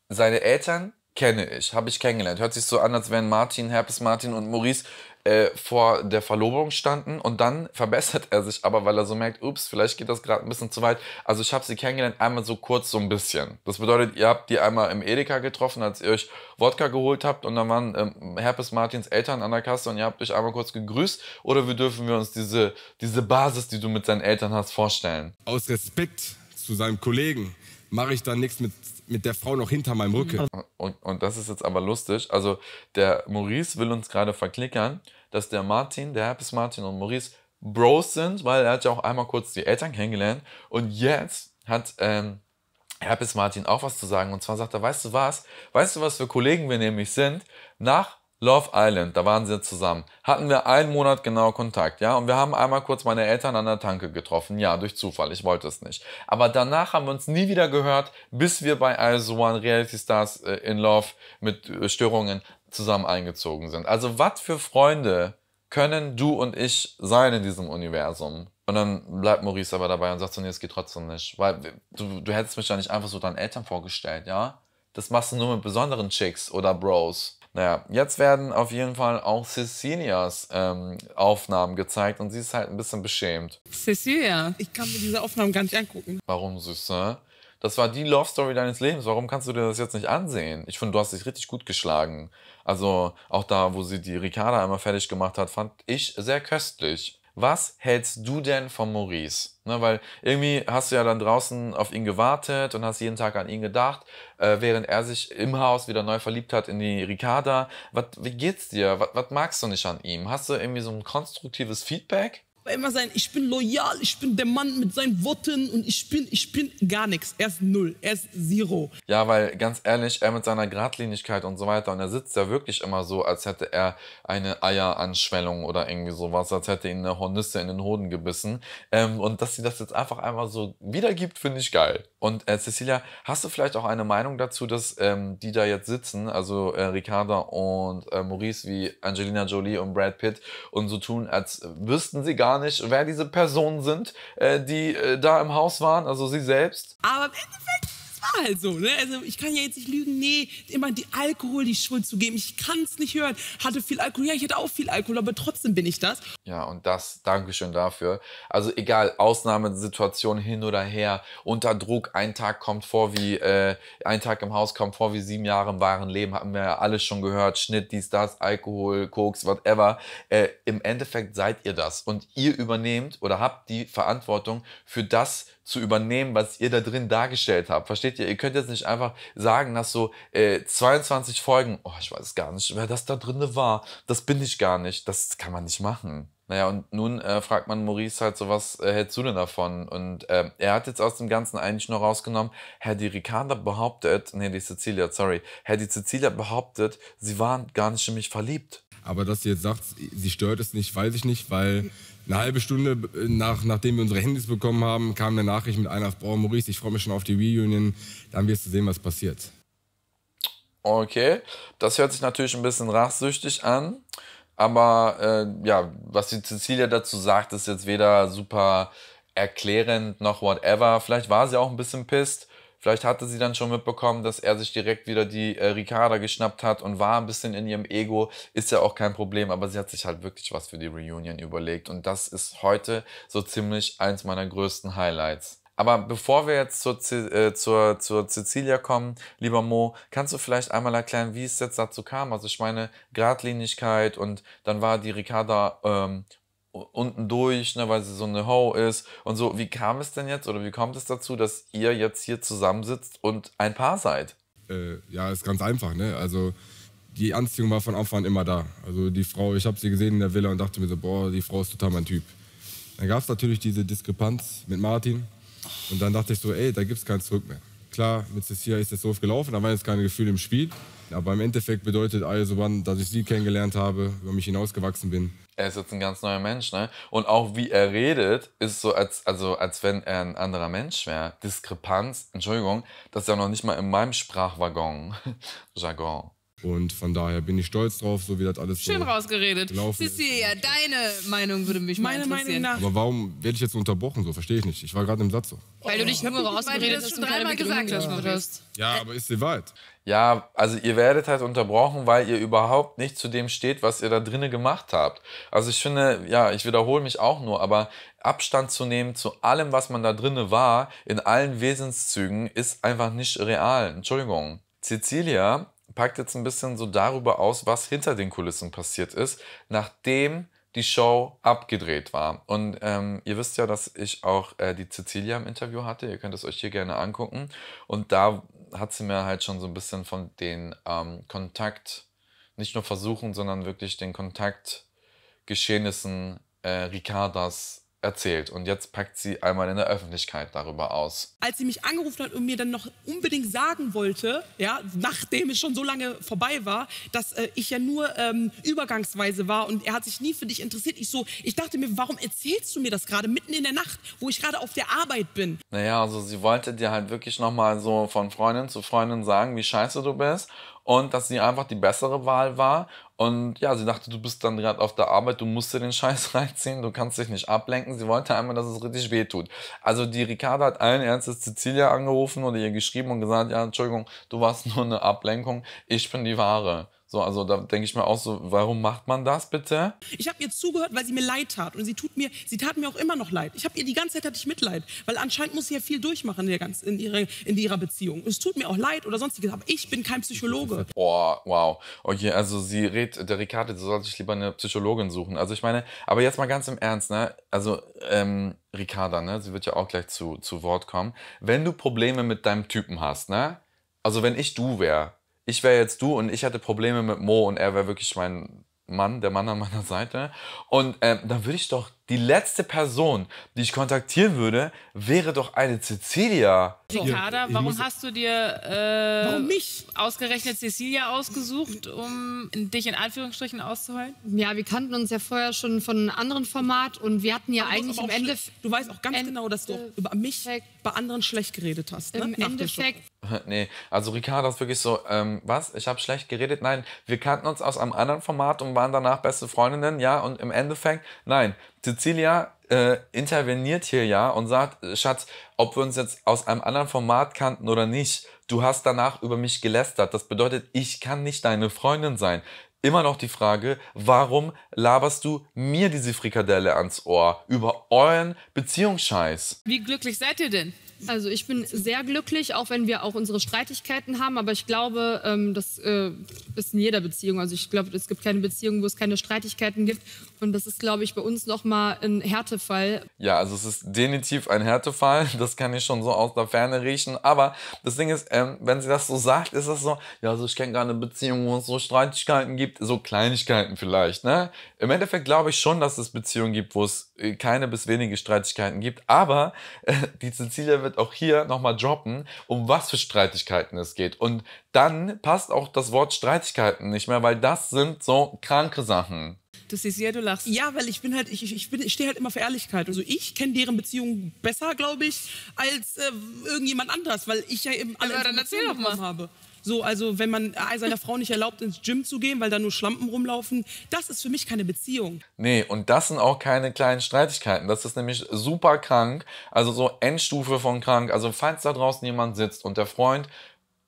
Seine Eltern kenne ich, habe ich kennengelernt. Hört sich so an, als wären Martin, Herpes Martin und Maurice äh, vor der Verlobung standen und dann verbessert er sich aber, weil er so merkt, ups, vielleicht geht das gerade ein bisschen zu weit. Also ich habe sie kennengelernt, einmal so kurz, so ein bisschen. Das bedeutet, ihr habt die einmal im Edeka getroffen, als ihr euch Wodka geholt habt und dann waren ähm, Herpes Martins Eltern an der Kasse und ihr habt euch einmal kurz gegrüßt oder wie dürfen wir uns diese, diese Basis, die du mit seinen Eltern hast, vorstellen? Aus Respekt zu seinem Kollegen mache ich dann nichts mit mit der Frau noch hinter meinem Rücken. Und, und, das ist jetzt aber lustig. Also der Maurice will uns gerade verklickern dass der Martin, der Herpes Martin und Maurice Bros sind, weil er hat ja auch einmal kurz die Eltern kennengelernt und jetzt hat ähm, Herpes Martin auch was zu sagen und zwar sagt er, weißt du was, weißt du was für Kollegen wir nämlich sind? Nach Love Island, da waren sie zusammen. Hatten wir einen Monat genau Kontakt, ja? Und wir haben einmal kurz meine Eltern an der Tanke getroffen. Ja, durch Zufall, ich wollte es nicht. Aber danach haben wir uns nie wieder gehört, bis wir bei Also One Reality Stars äh, in Love mit äh, Störungen zusammen eingezogen sind. Also was für Freunde können du und ich sein in diesem Universum? Und dann bleibt Maurice aber dabei und sagt so, nee, es geht trotzdem nicht. Weil du, du hättest mich ja nicht einfach so deinen Eltern vorgestellt, ja? Das machst du nur mit besonderen Chicks oder Bros. Naja, jetzt werden auf jeden Fall auch Cecilias ähm, Aufnahmen gezeigt und sie ist halt ein bisschen beschämt. Cecilia, ich kann mir diese Aufnahmen gar nicht angucken. Warum, Süße? das war die Love Story deines Lebens. Warum kannst du dir das jetzt nicht ansehen? Ich finde, du hast dich richtig gut geschlagen. Also auch da, wo sie die Ricarda einmal fertig gemacht hat, fand ich sehr köstlich. Was hältst du denn von Maurice? Ne, weil irgendwie hast du ja dann draußen auf ihn gewartet und hast jeden Tag an ihn gedacht, äh, während er sich im Haus wieder neu verliebt hat in die Ricarda. Was, wie geht's dir? was magst du nicht an ihm? Hast du irgendwie so ein konstruktives Feedback? war immer sein, ich bin loyal, ich bin der Mann mit seinen Worten und ich bin, ich bin gar nichts. Er ist null, er ist zero. Ja, weil ganz ehrlich, er mit seiner Gradlinigkeit und so weiter und er sitzt ja wirklich immer so, als hätte er eine Eieranschwellung oder irgendwie sowas, als hätte ihn eine Hornisse in den Hoden gebissen. Ähm, und dass sie das jetzt einfach einmal so wiedergibt, finde ich geil. Und äh, Cecilia, hast du vielleicht auch eine Meinung dazu, dass ähm, die da jetzt sitzen, also äh, Ricarda und äh, Maurice wie Angelina Jolie und Brad Pitt und so tun, als wüssten sie gar nicht, wer diese Personen sind, äh, die äh, da im Haus waren, also sie selbst? Aber im Endeffekt war halt so. Ne? Also ich kann ja jetzt nicht lügen, nee, immer die Alkohol die Schuld zu geben. Ich kann es nicht hören. Hatte viel Alkohol, ja, ich hatte auch viel Alkohol, aber trotzdem bin ich das. Ja, und das, Dankeschön dafür. Also egal, Ausnahmesituation hin oder her, unter Druck, ein Tag kommt vor wie, äh, ein Tag im Haus kommt vor wie sieben Jahre im wahren Leben, haben wir ja alles schon gehört, Schnitt, dies, das, Alkohol, Koks, whatever. Äh, Im Endeffekt seid ihr das und ihr übernehmt oder habt die Verantwortung für das, zu übernehmen, was ihr da drin dargestellt habt. Versteht ihr? Ihr könnt jetzt nicht einfach sagen, dass so äh, 22 Folgen, oh, ich weiß gar nicht, wer das da drin war, das bin ich gar nicht. Das kann man nicht machen. Naja, und nun äh, fragt man Maurice halt so, was äh, hältst du denn davon? Und äh, er hat jetzt aus dem Ganzen eigentlich nur rausgenommen, Herr die Ricarda behauptet, nee, die Cecilia, sorry, Herr die Cecilia behauptet, sie waren gar nicht in mich verliebt. Aber dass sie jetzt sagt, sie stört es nicht, weiß ich nicht, weil eine halbe Stunde äh, nach, nachdem wir unsere Handys bekommen haben, kam eine Nachricht mit einer, boah Maurice, ich freue mich schon auf die Reunion, dann wirst du sehen, was passiert. Okay, das hört sich natürlich ein bisschen rachsüchtig an, aber äh, ja, was die Cecilia dazu sagt, ist jetzt weder super erklärend noch whatever. Vielleicht war sie auch ein bisschen pisst, Vielleicht hatte sie dann schon mitbekommen, dass er sich direkt wieder die äh, Ricarda geschnappt hat und war ein bisschen in ihrem Ego. Ist ja auch kein Problem, aber sie hat sich halt wirklich was für die Reunion überlegt. Und das ist heute so ziemlich eins meiner größten Highlights. Aber bevor wir jetzt zur, äh, zur, zur Cecilia kommen, lieber Mo, kannst du vielleicht einmal erklären, wie es jetzt dazu kam? Also ich meine, Gradlinigkeit und dann war die Ricarda ähm, unten durch, ne, weil sie so eine Ho ist und so. Wie kam es denn jetzt oder wie kommt es dazu, dass ihr jetzt hier zusammensitzt und ein Paar seid? Äh, ja, ist ganz einfach. Ne? Also die Anziehung war von Anfang an immer da. Also die Frau, ich habe sie gesehen in der Villa und dachte mir so, boah, die Frau ist total mein Typ. Dann gab es natürlich diese Diskrepanz mit Martin und dann dachte ich so, ey, da gibt es kein Zurück mehr. Klar, mit Cecilia ist es doof gelaufen, da waren jetzt keine Gefühle im Spiel. Aber im Endeffekt bedeutet Al also, dass ich sie kennengelernt habe, über mich hinausgewachsen bin er ist jetzt ein ganz neuer Mensch, ne? Und auch wie er redet, ist so, als, also, als wenn er ein anderer Mensch wäre. Diskrepanz, Entschuldigung, das ist ja noch nicht mal in meinem Sprachwaggon. Jargon. Und von daher bin ich stolz drauf, so wie das alles Schön so rausgeredet. Cecilia, ja, deine Meinung würde mich Meine mal interessieren. Meinung nach. Aber warum werde ich jetzt so unterbrochen? So verstehe ich nicht. Ich war gerade im Satz so. Weil du dich nur rausgeredet hast und dreimal gesagt hast. Ja, aber ist sie weit? ja, also ihr werdet halt unterbrochen, weil ihr überhaupt nicht zu dem steht, was ihr da drinnen gemacht habt. Also ich finde, ja, ich wiederhole mich auch nur, aber Abstand zu nehmen zu allem, was man da drinnen war, in allen Wesenszügen, ist einfach nicht real. Entschuldigung. Cecilia packt jetzt ein bisschen so darüber aus, was hinter den Kulissen passiert ist, nachdem die Show abgedreht war. Und ähm, ihr wisst ja, dass ich auch äh, die Cecilia im Interview hatte. Ihr könnt es euch hier gerne angucken. Und da hat sie mir halt schon so ein bisschen von den ähm, Kontakt, nicht nur versuchen, sondern wirklich den Kontaktgeschehnissen äh, Ricardas erzählt und jetzt packt sie einmal in der Öffentlichkeit darüber aus. Als sie mich angerufen hat und mir dann noch unbedingt sagen wollte, ja, nachdem es schon so lange vorbei war, dass äh, ich ja nur ähm, übergangsweise war und er hat sich nie für dich interessiert. Ich so, ich dachte mir, warum erzählst du mir das gerade mitten in der Nacht, wo ich gerade auf der Arbeit bin? Naja, also sie wollte dir halt wirklich noch mal so von Freundin zu Freundin sagen, wie scheiße du bist und dass sie einfach die bessere Wahl war. Und ja, sie dachte, du bist dann gerade auf der Arbeit, du musst dir den Scheiß reinziehen, du kannst dich nicht ablenken. Sie wollte einmal, dass es richtig weh tut. Also die Ricarda hat allen Ernstes Cecilia angerufen oder ihr geschrieben und gesagt, ja, Entschuldigung, du warst nur eine Ablenkung, ich bin die Ware. So, also da denke ich mir auch so, warum macht man das bitte? Ich habe ihr zugehört, weil sie mir leid tat und sie tut mir, sie tat mir auch immer noch leid. Ich habe ihr die ganze Zeit hatte ich Mitleid, weil anscheinend muss sie ja viel durchmachen in, der ganz, in, ihre, in ihrer Beziehung. Und es tut mir auch leid oder sonstiges, aber ich bin kein Psychologe. Oh, wow. Okay, also sie redet, der Ricardo, sie sollte sich lieber eine Psychologin suchen. Also ich meine, aber jetzt mal ganz im Ernst, ne? Also ähm, Ricarda, ne? Sie wird ja auch gleich zu, zu Wort kommen. Wenn du Probleme mit deinem Typen hast, ne? Also wenn ich du wäre, ich wäre jetzt du und ich hatte Probleme mit Mo und er wäre wirklich mein Mann, der Mann an meiner Seite. Und ähm, dann würde ich doch die letzte Person, die ich kontaktieren würde, wäre doch eine Cecilia. Ricarda, warum hast du dir äh, warum ausgerechnet Cecilia ausgesucht, um dich in Anführungsstrichen auszuholen? Ja, wir kannten uns ja vorher schon von einem anderen Format und wir hatten ja aber eigentlich im Endeffekt... Du weißt auch ganz Ende genau, dass du über mich bei anderen schlecht geredet hast. Ne? Im Endeffekt... Nee, also Ricarda ist wirklich so, ähm, was, ich habe schlecht geredet? Nein, wir kannten uns aus einem anderen Format und waren danach beste Freundinnen, ja, und im Endeffekt, nein, Cecilia äh, interveniert hier ja und sagt, äh, Schatz, ob wir uns jetzt aus einem anderen Format kannten oder nicht, du hast danach über mich gelästert. Das bedeutet, ich kann nicht deine Freundin sein. Immer noch die Frage, warum laberst du mir diese Frikadelle ans Ohr über euren Beziehungsscheiß? Wie glücklich seid ihr denn? Also ich bin sehr glücklich, auch wenn wir auch unsere Streitigkeiten haben. Aber ich glaube, ähm, das äh, ist in jeder Beziehung. Also ich glaube, es gibt keine Beziehung, wo es keine Streitigkeiten gibt. Und das ist, glaube ich, bei uns nochmal ein Härtefall. Ja, also es ist definitiv ein Härtefall. Das kann ich schon so aus der Ferne riechen. Aber das Ding ist, ähm, wenn sie das so sagt, ist das so, ja, also ich kenne gar eine Beziehung, wo es so Streitigkeiten gibt. So Kleinigkeiten vielleicht, ne? Im Endeffekt glaube ich schon, dass es Beziehungen gibt, wo es äh, keine bis wenige Streitigkeiten gibt. Aber äh, die Cecilia wird auch hier nochmal droppen, um was für Streitigkeiten es geht. Und dann passt auch das Wort Streitigkeiten nicht mehr, weil das sind so kranke Sachen. Das ist ja, du lachst. Ja, weil ich bin halt, ich, ich, ich stehe halt immer für Ehrlichkeit. Also ich kenne deren Beziehung besser, glaube ich, als äh, irgendjemand anders, weil ich ja eben alle ja, dann erzähl doch mal. habe. So, also wenn man seiner Frau nicht erlaubt, ins Gym zu gehen, weil da nur Schlampen rumlaufen, das ist für mich keine Beziehung. Nee, und das sind auch keine kleinen Streitigkeiten. Das ist nämlich super krank, also so Endstufe von krank. Also falls da draußen jemand sitzt und der Freund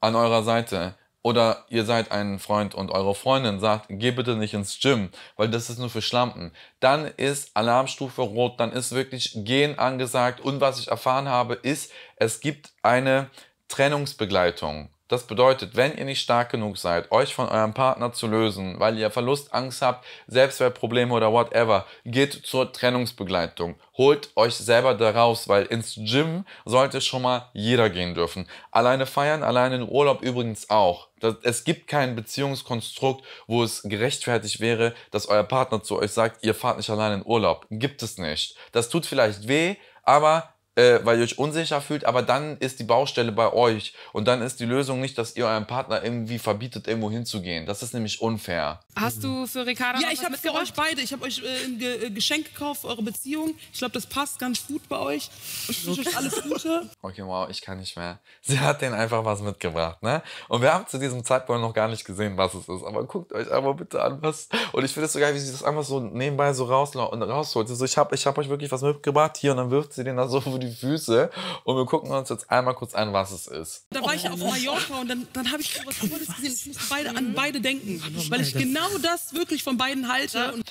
an eurer Seite oder ihr seid ein Freund und eure Freundin sagt, geh bitte nicht ins Gym, weil das ist nur für Schlampen. Dann ist Alarmstufe rot, dann ist wirklich gehen angesagt. Und was ich erfahren habe, ist, es gibt eine Trennungsbegleitung. Das bedeutet, wenn ihr nicht stark genug seid, euch von eurem Partner zu lösen, weil ihr Verlustangst habt, Selbstwertprobleme oder whatever, geht zur Trennungsbegleitung. Holt euch selber daraus, weil ins Gym sollte schon mal jeder gehen dürfen. Alleine feiern, alleine in Urlaub übrigens auch. Das, es gibt kein Beziehungskonstrukt, wo es gerechtfertigt wäre, dass euer Partner zu euch sagt, ihr fahrt nicht alleine in Urlaub. Gibt es nicht. Das tut vielleicht weh, aber äh, weil ihr euch unsicher fühlt, aber dann ist die Baustelle bei euch und dann ist die Lösung nicht, dass ihr eurem Partner irgendwie verbietet, irgendwo hinzugehen. Das ist nämlich unfair. Hast du für Ricarda Ja, ich habe für euch beide. Ich habe euch äh, ein äh, Geschenk gekauft für eure Beziehung. Ich glaube, das passt ganz gut bei euch. Ich wünsche euch alles Gute. Okay, wow, ich kann nicht mehr. Sie hat denen einfach was mitgebracht, ne? Und wir haben zu diesem Zeitpunkt noch gar nicht gesehen, was es ist. Aber guckt euch einmal bitte an, was. Und ich finde es so geil, wie sie das einfach so nebenbei so raus, rausholt. So, also ich habe ich hab euch wirklich was mitgebracht hier und dann wirft sie den da so für die die Füße und wir gucken uns jetzt einmal kurz an, was es ist. Da war ich ja auf Mallorca und dann, dann habe ich so Tolles gesehen. Ich musste beide, an beide denken, weil ich genau das wirklich von beiden halte.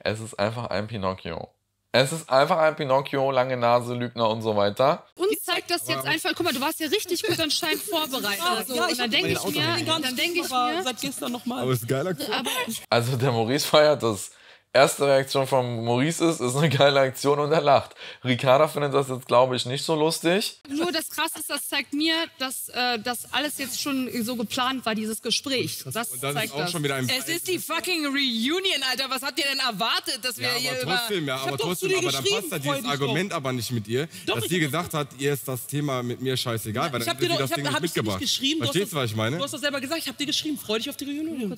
Es ist einfach ein Pinocchio. Es ist einfach ein Pinocchio, lange Nase, Lügner und so weiter. Uns zeigt das jetzt einfach, guck mal, du warst ja richtig gut anscheinend vorbereitet. Also. Ja, ich und dann denke ich mir, dann denke ich mir, seit gestern nochmal. Aber ist geiler. Also der Maurice feiert das Erste Reaktion von Maurice ist, ist eine geile Aktion und er lacht. Ricarda findet das jetzt, glaube ich, nicht so lustig. Nur das Krasse ist, das zeigt mir, dass äh, das alles jetzt schon so geplant war, dieses Gespräch. Das und dann zeigt ist auch schon wieder ein Es ist die fucking Reunion, Alter. Was habt ihr denn erwartet, dass wir ja, aber hier trotzdem, über... Ja, aber trotzdem, aber dann passt da dieses Argument aber nicht mit ihr, doch, dass sie gesagt hat, ihr ist das Thema mit mir scheißegal, ja, weil dann hat sie das Ding nicht mitgebracht. geschrieben, Verstehst du, was ich meine? Du hast doch selber gesagt, ich hab dir geschrieben, freu dich auf die Reunion.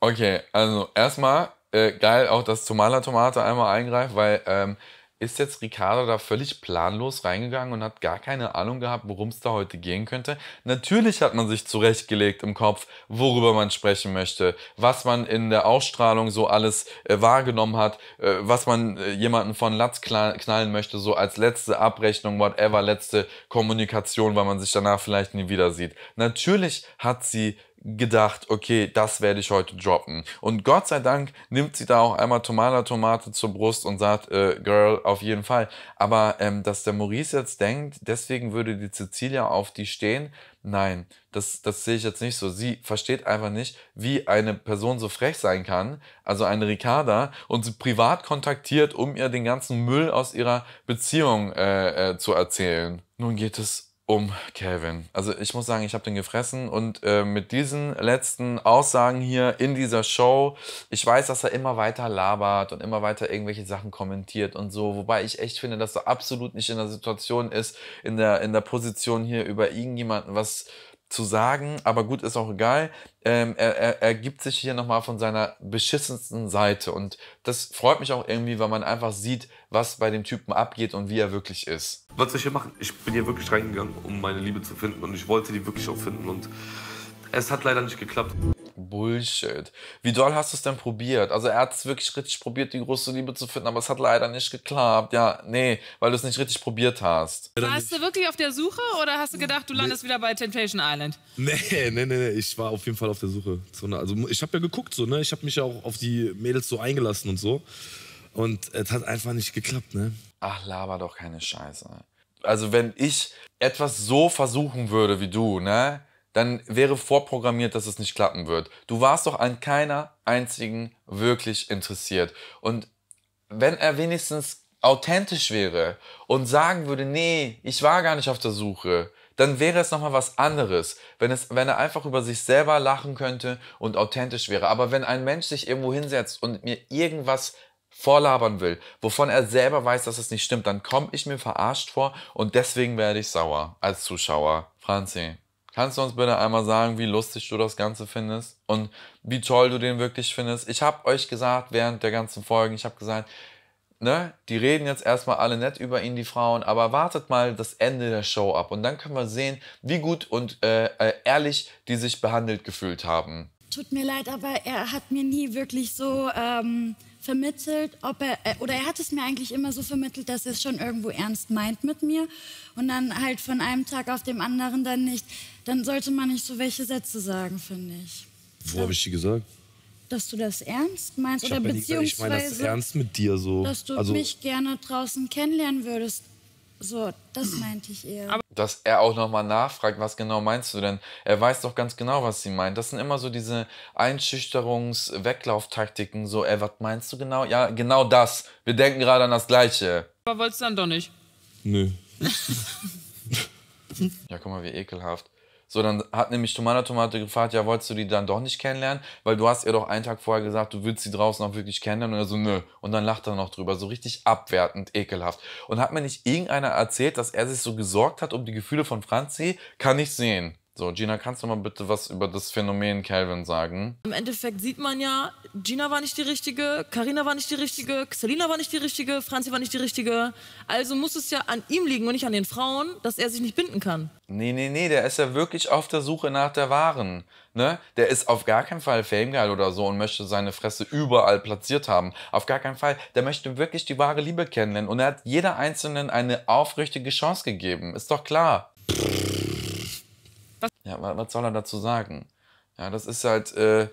Okay, also erstmal äh, geil auch, dass Tomala Tomate einmal eingreift, weil ähm, ist jetzt Ricardo da völlig planlos reingegangen und hat gar keine Ahnung gehabt, worum es da heute gehen könnte. Natürlich hat man sich zurechtgelegt im Kopf, worüber man sprechen möchte, was man in der Ausstrahlung so alles äh, wahrgenommen hat, äh, was man äh, jemanden von Latz knallen möchte, so als letzte Abrechnung, whatever, letzte Kommunikation, weil man sich danach vielleicht nie wieder sieht. Natürlich hat sie gedacht, okay, das werde ich heute droppen. Und Gott sei Dank nimmt sie da auch einmal Tomala Tomate zur Brust und sagt, äh, Girl, auf jeden Fall. Aber ähm, dass der Maurice jetzt denkt, deswegen würde die Cecilia auf die stehen, nein, das, das sehe ich jetzt nicht so. Sie versteht einfach nicht, wie eine Person so frech sein kann, also eine Ricarda, und sie privat kontaktiert, um ihr den ganzen Müll aus ihrer Beziehung äh, äh, zu erzählen. Nun geht es um Calvin. Also ich muss sagen, ich habe den gefressen und äh, mit diesen letzten Aussagen hier in dieser Show, ich weiß, dass er immer weiter labert und immer weiter irgendwelche Sachen kommentiert und so, wobei ich echt finde, dass er absolut nicht in der Situation ist, in der, in der Position hier über irgendjemanden was zu sagen, aber gut, ist auch egal. Ähm, er, er, er gibt sich hier nochmal von seiner beschissensten Seite. Und das freut mich auch irgendwie, weil man einfach sieht, was bei dem Typen abgeht und wie er wirklich ist. Was soll ich hier machen? Ich bin hier wirklich reingegangen, um meine Liebe zu finden. Und ich wollte die wirklich auch finden. Und es hat leider nicht geklappt. Bullshit. Wie doll hast du es denn probiert? Also er hat es wirklich richtig probiert, die große Liebe zu finden, aber es hat leider nicht geklappt. Ja, nee, weil du es nicht richtig probiert hast. Warst du wirklich auf der Suche oder hast du gedacht, du landest nee. wieder bei Temptation Island? Nee, nee, nee, nee, ich war auf jeden Fall auf der Suche. Also ich habe ja geguckt so, ne? Ich habe mich ja auch auf die Mädels so eingelassen und so. Und es hat einfach nicht geklappt, ne? Ach, laber doch keine Scheiße. Also wenn ich etwas so versuchen würde wie du, ne? dann wäre vorprogrammiert, dass es nicht klappen wird. Du warst doch an keiner einzigen wirklich interessiert. Und wenn er wenigstens authentisch wäre und sagen würde, nee, ich war gar nicht auf der Suche, dann wäre es nochmal was anderes, wenn, es, wenn er einfach über sich selber lachen könnte und authentisch wäre. Aber wenn ein Mensch sich irgendwo hinsetzt und mir irgendwas vorlabern will, wovon er selber weiß, dass es nicht stimmt, dann komme ich mir verarscht vor und deswegen werde ich sauer als Zuschauer. Franzi. Kannst du uns bitte einmal sagen, wie lustig du das Ganze findest und wie toll du den wirklich findest? Ich habe euch gesagt während der ganzen Folgen, ich habe gesagt, ne, die reden jetzt erstmal alle nett über ihn, die Frauen, aber wartet mal das Ende der Show ab und dann können wir sehen, wie gut und äh, äh ehrlich die sich behandelt gefühlt haben tut mir leid, aber er hat mir nie wirklich so ähm, vermittelt, ob er, äh, oder er hat es mir eigentlich immer so vermittelt, dass er es schon irgendwo ernst meint mit mir. Und dann halt von einem Tag auf dem anderen dann nicht, dann sollte man nicht so welche Sätze sagen, finde ich. Wo ja. habe ich die gesagt? Dass du das ernst meinst ich oder beziehungsweise. Gesagt, ich meine das ernst mit dir so. Dass du also mich gerne draußen kennenlernen würdest. So, das meinte ich eher. Aber dass er auch nochmal nachfragt, was genau meinst du denn? Er weiß doch ganz genau, was sie meint. Das sind immer so diese Einschüchterungs-Weglauftaktiken. So, ey, was meinst du genau? Ja, genau das. Wir denken gerade an das Gleiche. Aber wolltest du dann doch nicht? Nö. ja, guck mal, wie ekelhaft. So, dann hat nämlich Tomana Tomate gefragt, ja, wolltest du die dann doch nicht kennenlernen? Weil du hast ihr doch einen Tag vorher gesagt, du willst sie draußen auch wirklich kennenlernen. Und er so, nö. Und dann lacht er noch drüber, so richtig abwertend, ekelhaft. Und hat mir nicht irgendeiner erzählt, dass er sich so gesorgt hat um die Gefühle von Franzi? Kann ich sehen. So, Gina, kannst du mal bitte was über das Phänomen Calvin sagen? Im Endeffekt sieht man ja, Gina war nicht die richtige, Karina war nicht die richtige, Selina war nicht die richtige, Franzi war nicht die richtige. Also muss es ja an ihm liegen und nicht an den Frauen, dass er sich nicht binden kann. Nee, nee, nee, der ist ja wirklich auf der Suche nach der Wahren. Ne? Der ist auf gar keinen Fall famegeil oder so und möchte seine Fresse überall platziert haben. Auf gar keinen Fall. Der möchte wirklich die wahre Liebe kennenlernen und er hat jeder Einzelnen eine aufrichtige Chance gegeben. Ist doch klar. Pff. Was ja, was soll er dazu sagen? Ja, das ist halt äh,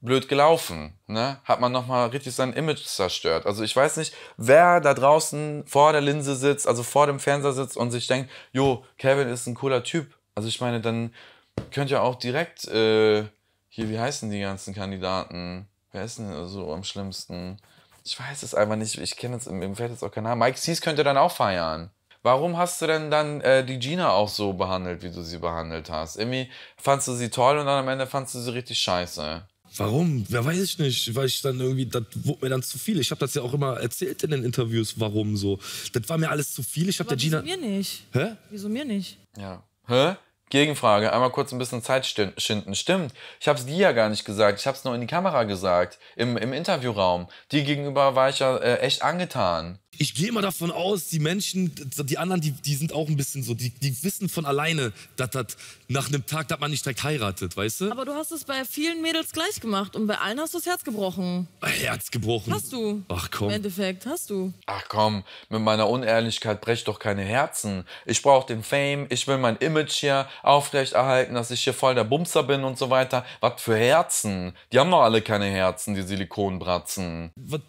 blöd gelaufen. Ne? Hat man nochmal richtig sein Image zerstört. Also ich weiß nicht, wer da draußen vor der Linse sitzt, also vor dem Fernseher sitzt und sich denkt, jo, Kevin ist ein cooler Typ. Also ich meine, dann könnt ihr auch direkt äh, hier, wie heißen die ganzen Kandidaten? Wer ist denn so am schlimmsten? Ich weiß es einfach nicht. Ich kenne jetzt, mir fällt jetzt auch kein Name. Mike Sees könnte dann auch feiern warum hast du denn dann äh, die Gina auch so behandelt, wie du sie behandelt hast? Irgendwie fandst du sie toll und dann am Ende fandst du sie richtig scheiße. Warum? Wer ja, weiß ich nicht, weil ich dann irgendwie, das wurde mir dann zu viel. Ich habe das ja auch immer erzählt in den Interviews, warum so. Das war mir alles zu viel. Ich habe der Gina. Wieso mir nicht? Hä? Wieso mir nicht? Ja. Hä? Gegenfrage, einmal kurz ein bisschen Zeit schinden. Stimmt, ich habe es dir ja gar nicht gesagt, ich habe es nur in die Kamera gesagt, im, im Interviewraum. Die gegenüber war ich ja äh, echt angetan ich gehe mal davon aus, die Menschen, die anderen, die, die sind auch ein bisschen so, die, die wissen von alleine, dass das nach einem Tag, dass man nicht direkt heiratet, weißt du? Aber du hast es bei vielen Mädels gleich gemacht und bei allen hast du das Herz gebrochen. Herz gebrochen? Hast du. Ach komm. Im Endeffekt, hast du. Ach komm, mit meiner Unehrlichkeit brech doch keine Herzen. Ich brauche den Fame, ich will mein Image hier aufrechterhalten, dass ich hier voll der Bumser bin und so weiter. Was für Herzen? Die haben doch alle keine Herzen, die Silikonbratzen. Was,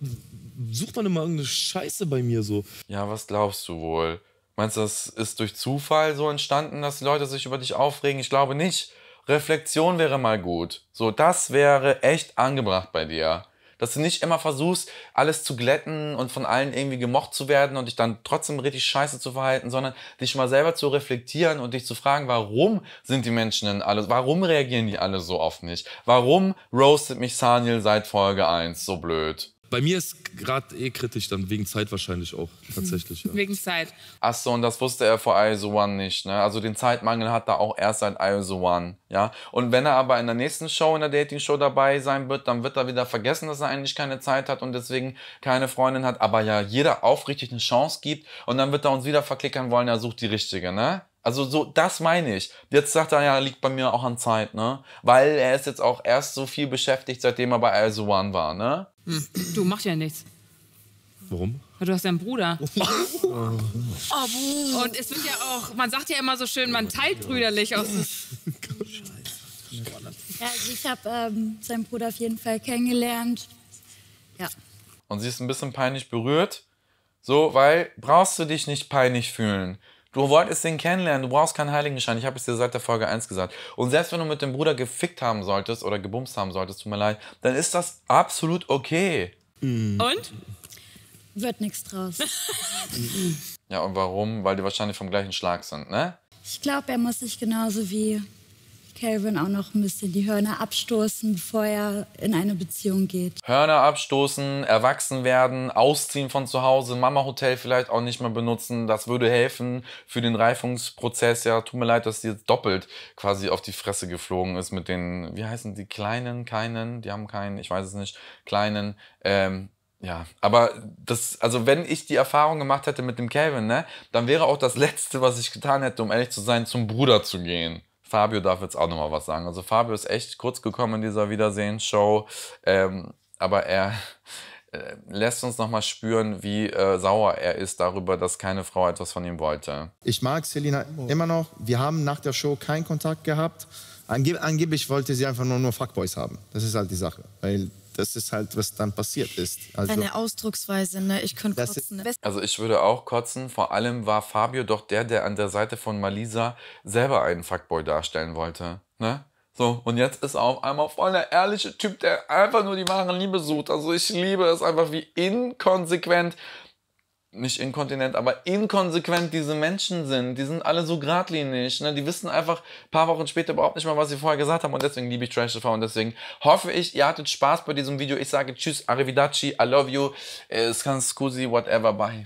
sucht man immer irgendeine Scheiße bei mir so. Ja, was glaubst du wohl? Meinst du, das ist durch Zufall so entstanden, dass die Leute sich über dich aufregen? Ich glaube nicht. Reflexion wäre mal gut. So, das wäre echt angebracht bei dir. Dass du nicht immer versuchst, alles zu glätten und von allen irgendwie gemocht zu werden und dich dann trotzdem richtig scheiße zu verhalten, sondern dich mal selber zu reflektieren und dich zu fragen, warum sind die Menschen denn alle, warum reagieren die alle so oft nicht? Warum roastet mich Saniel seit Folge 1 so blöd? Bei mir ist gerade eh kritisch, dann wegen Zeit wahrscheinlich auch tatsächlich. Ja. Wegen Zeit. Achso, und das wusste er vor iOS One nicht. Ne? Also den Zeitmangel hat er auch erst seit iOS One. Ja? Und wenn er aber in der nächsten Show, in der Dating-Show dabei sein wird, dann wird er wieder vergessen, dass er eigentlich keine Zeit hat und deswegen keine Freundin hat. Aber ja, jeder aufrichtig eine Chance gibt und dann wird er uns wieder verklickern wollen, er sucht die richtige. Ne? Also so, das meine ich. Jetzt sagt er ja, liegt bei mir auch an Zeit, ne? Weil er ist jetzt auch erst so viel beschäftigt, seitdem er bei Al One war, ne? Du, machst ja nichts. Warum? Weil du hast ja einen Bruder. Oh. Oh. Und es wird ja auch, man sagt ja immer so schön, man teilt brüderlich aus. Ja, also ich habe ähm, seinen Bruder auf jeden Fall kennengelernt. Ja. Und sie ist ein bisschen peinlich berührt. So, weil brauchst du dich nicht peinlich fühlen. Du wolltest den kennenlernen, du brauchst keinen Heiligenschein. Ich habe es dir seit der Folge 1 gesagt. Und selbst wenn du mit dem Bruder gefickt haben solltest oder gebumst haben solltest, tut mir leid, dann ist das absolut okay. Mhm. Und? Wird nichts draus. ja, und warum? Weil die wahrscheinlich vom gleichen Schlag sind, ne? Ich glaube, er muss sich genauso wie Calvin auch noch ein bisschen die Hörner abstoßen, bevor er in eine Beziehung geht. Hörner abstoßen, erwachsen werden, ausziehen von zu Hause, Mama-Hotel vielleicht auch nicht mehr benutzen, das würde helfen für den Reifungsprozess. Ja, tut mir leid, dass die jetzt doppelt quasi auf die Fresse geflogen ist mit den, wie heißen die, kleinen, keinen, die haben keinen, ich weiß es nicht, kleinen, ähm, ja, aber das, also wenn ich die Erfahrung gemacht hätte mit dem Calvin, ne, dann wäre auch das Letzte, was ich getan hätte, um ehrlich zu sein, zum Bruder zu gehen. Fabio darf jetzt auch nochmal was sagen. Also Fabio ist echt kurz gekommen in dieser Wiedersehen-Show, ähm, aber er äh, lässt uns nochmal spüren, wie äh, sauer er ist darüber, dass keine Frau etwas von ihm wollte. Ich mag Selina immer noch. Wir haben nach der Show keinen Kontakt gehabt. Angeb angeblich wollte sie einfach nur, nur Fuckboys haben. Das ist halt die Sache. Weil das ist halt, was dann passiert ist. Also, Eine Ausdrucksweise, ne? Ich könnte kotzen. Ist, also ich würde auch kotzen. Vor allem war Fabio doch der, der an der Seite von Malisa selber einen Fuckboy darstellen wollte. Ne? So, und jetzt ist er auf einmal voll der ehrliche Typ, der einfach nur die wahre Liebe sucht. Also ich liebe es einfach, wie inkonsequent nicht inkontinent, aber inkonsequent diese Menschen sind. Die sind alle so geradlinig. Ne? Die wissen einfach ein paar Wochen später überhaupt nicht mal, was sie vorher gesagt haben. Und deswegen liebe ich Trash TV. Und deswegen hoffe ich, ihr hattet Spaß bei diesem Video. Ich sage Tschüss, Arrivederci, I love you, es kann Scusi, whatever, bye.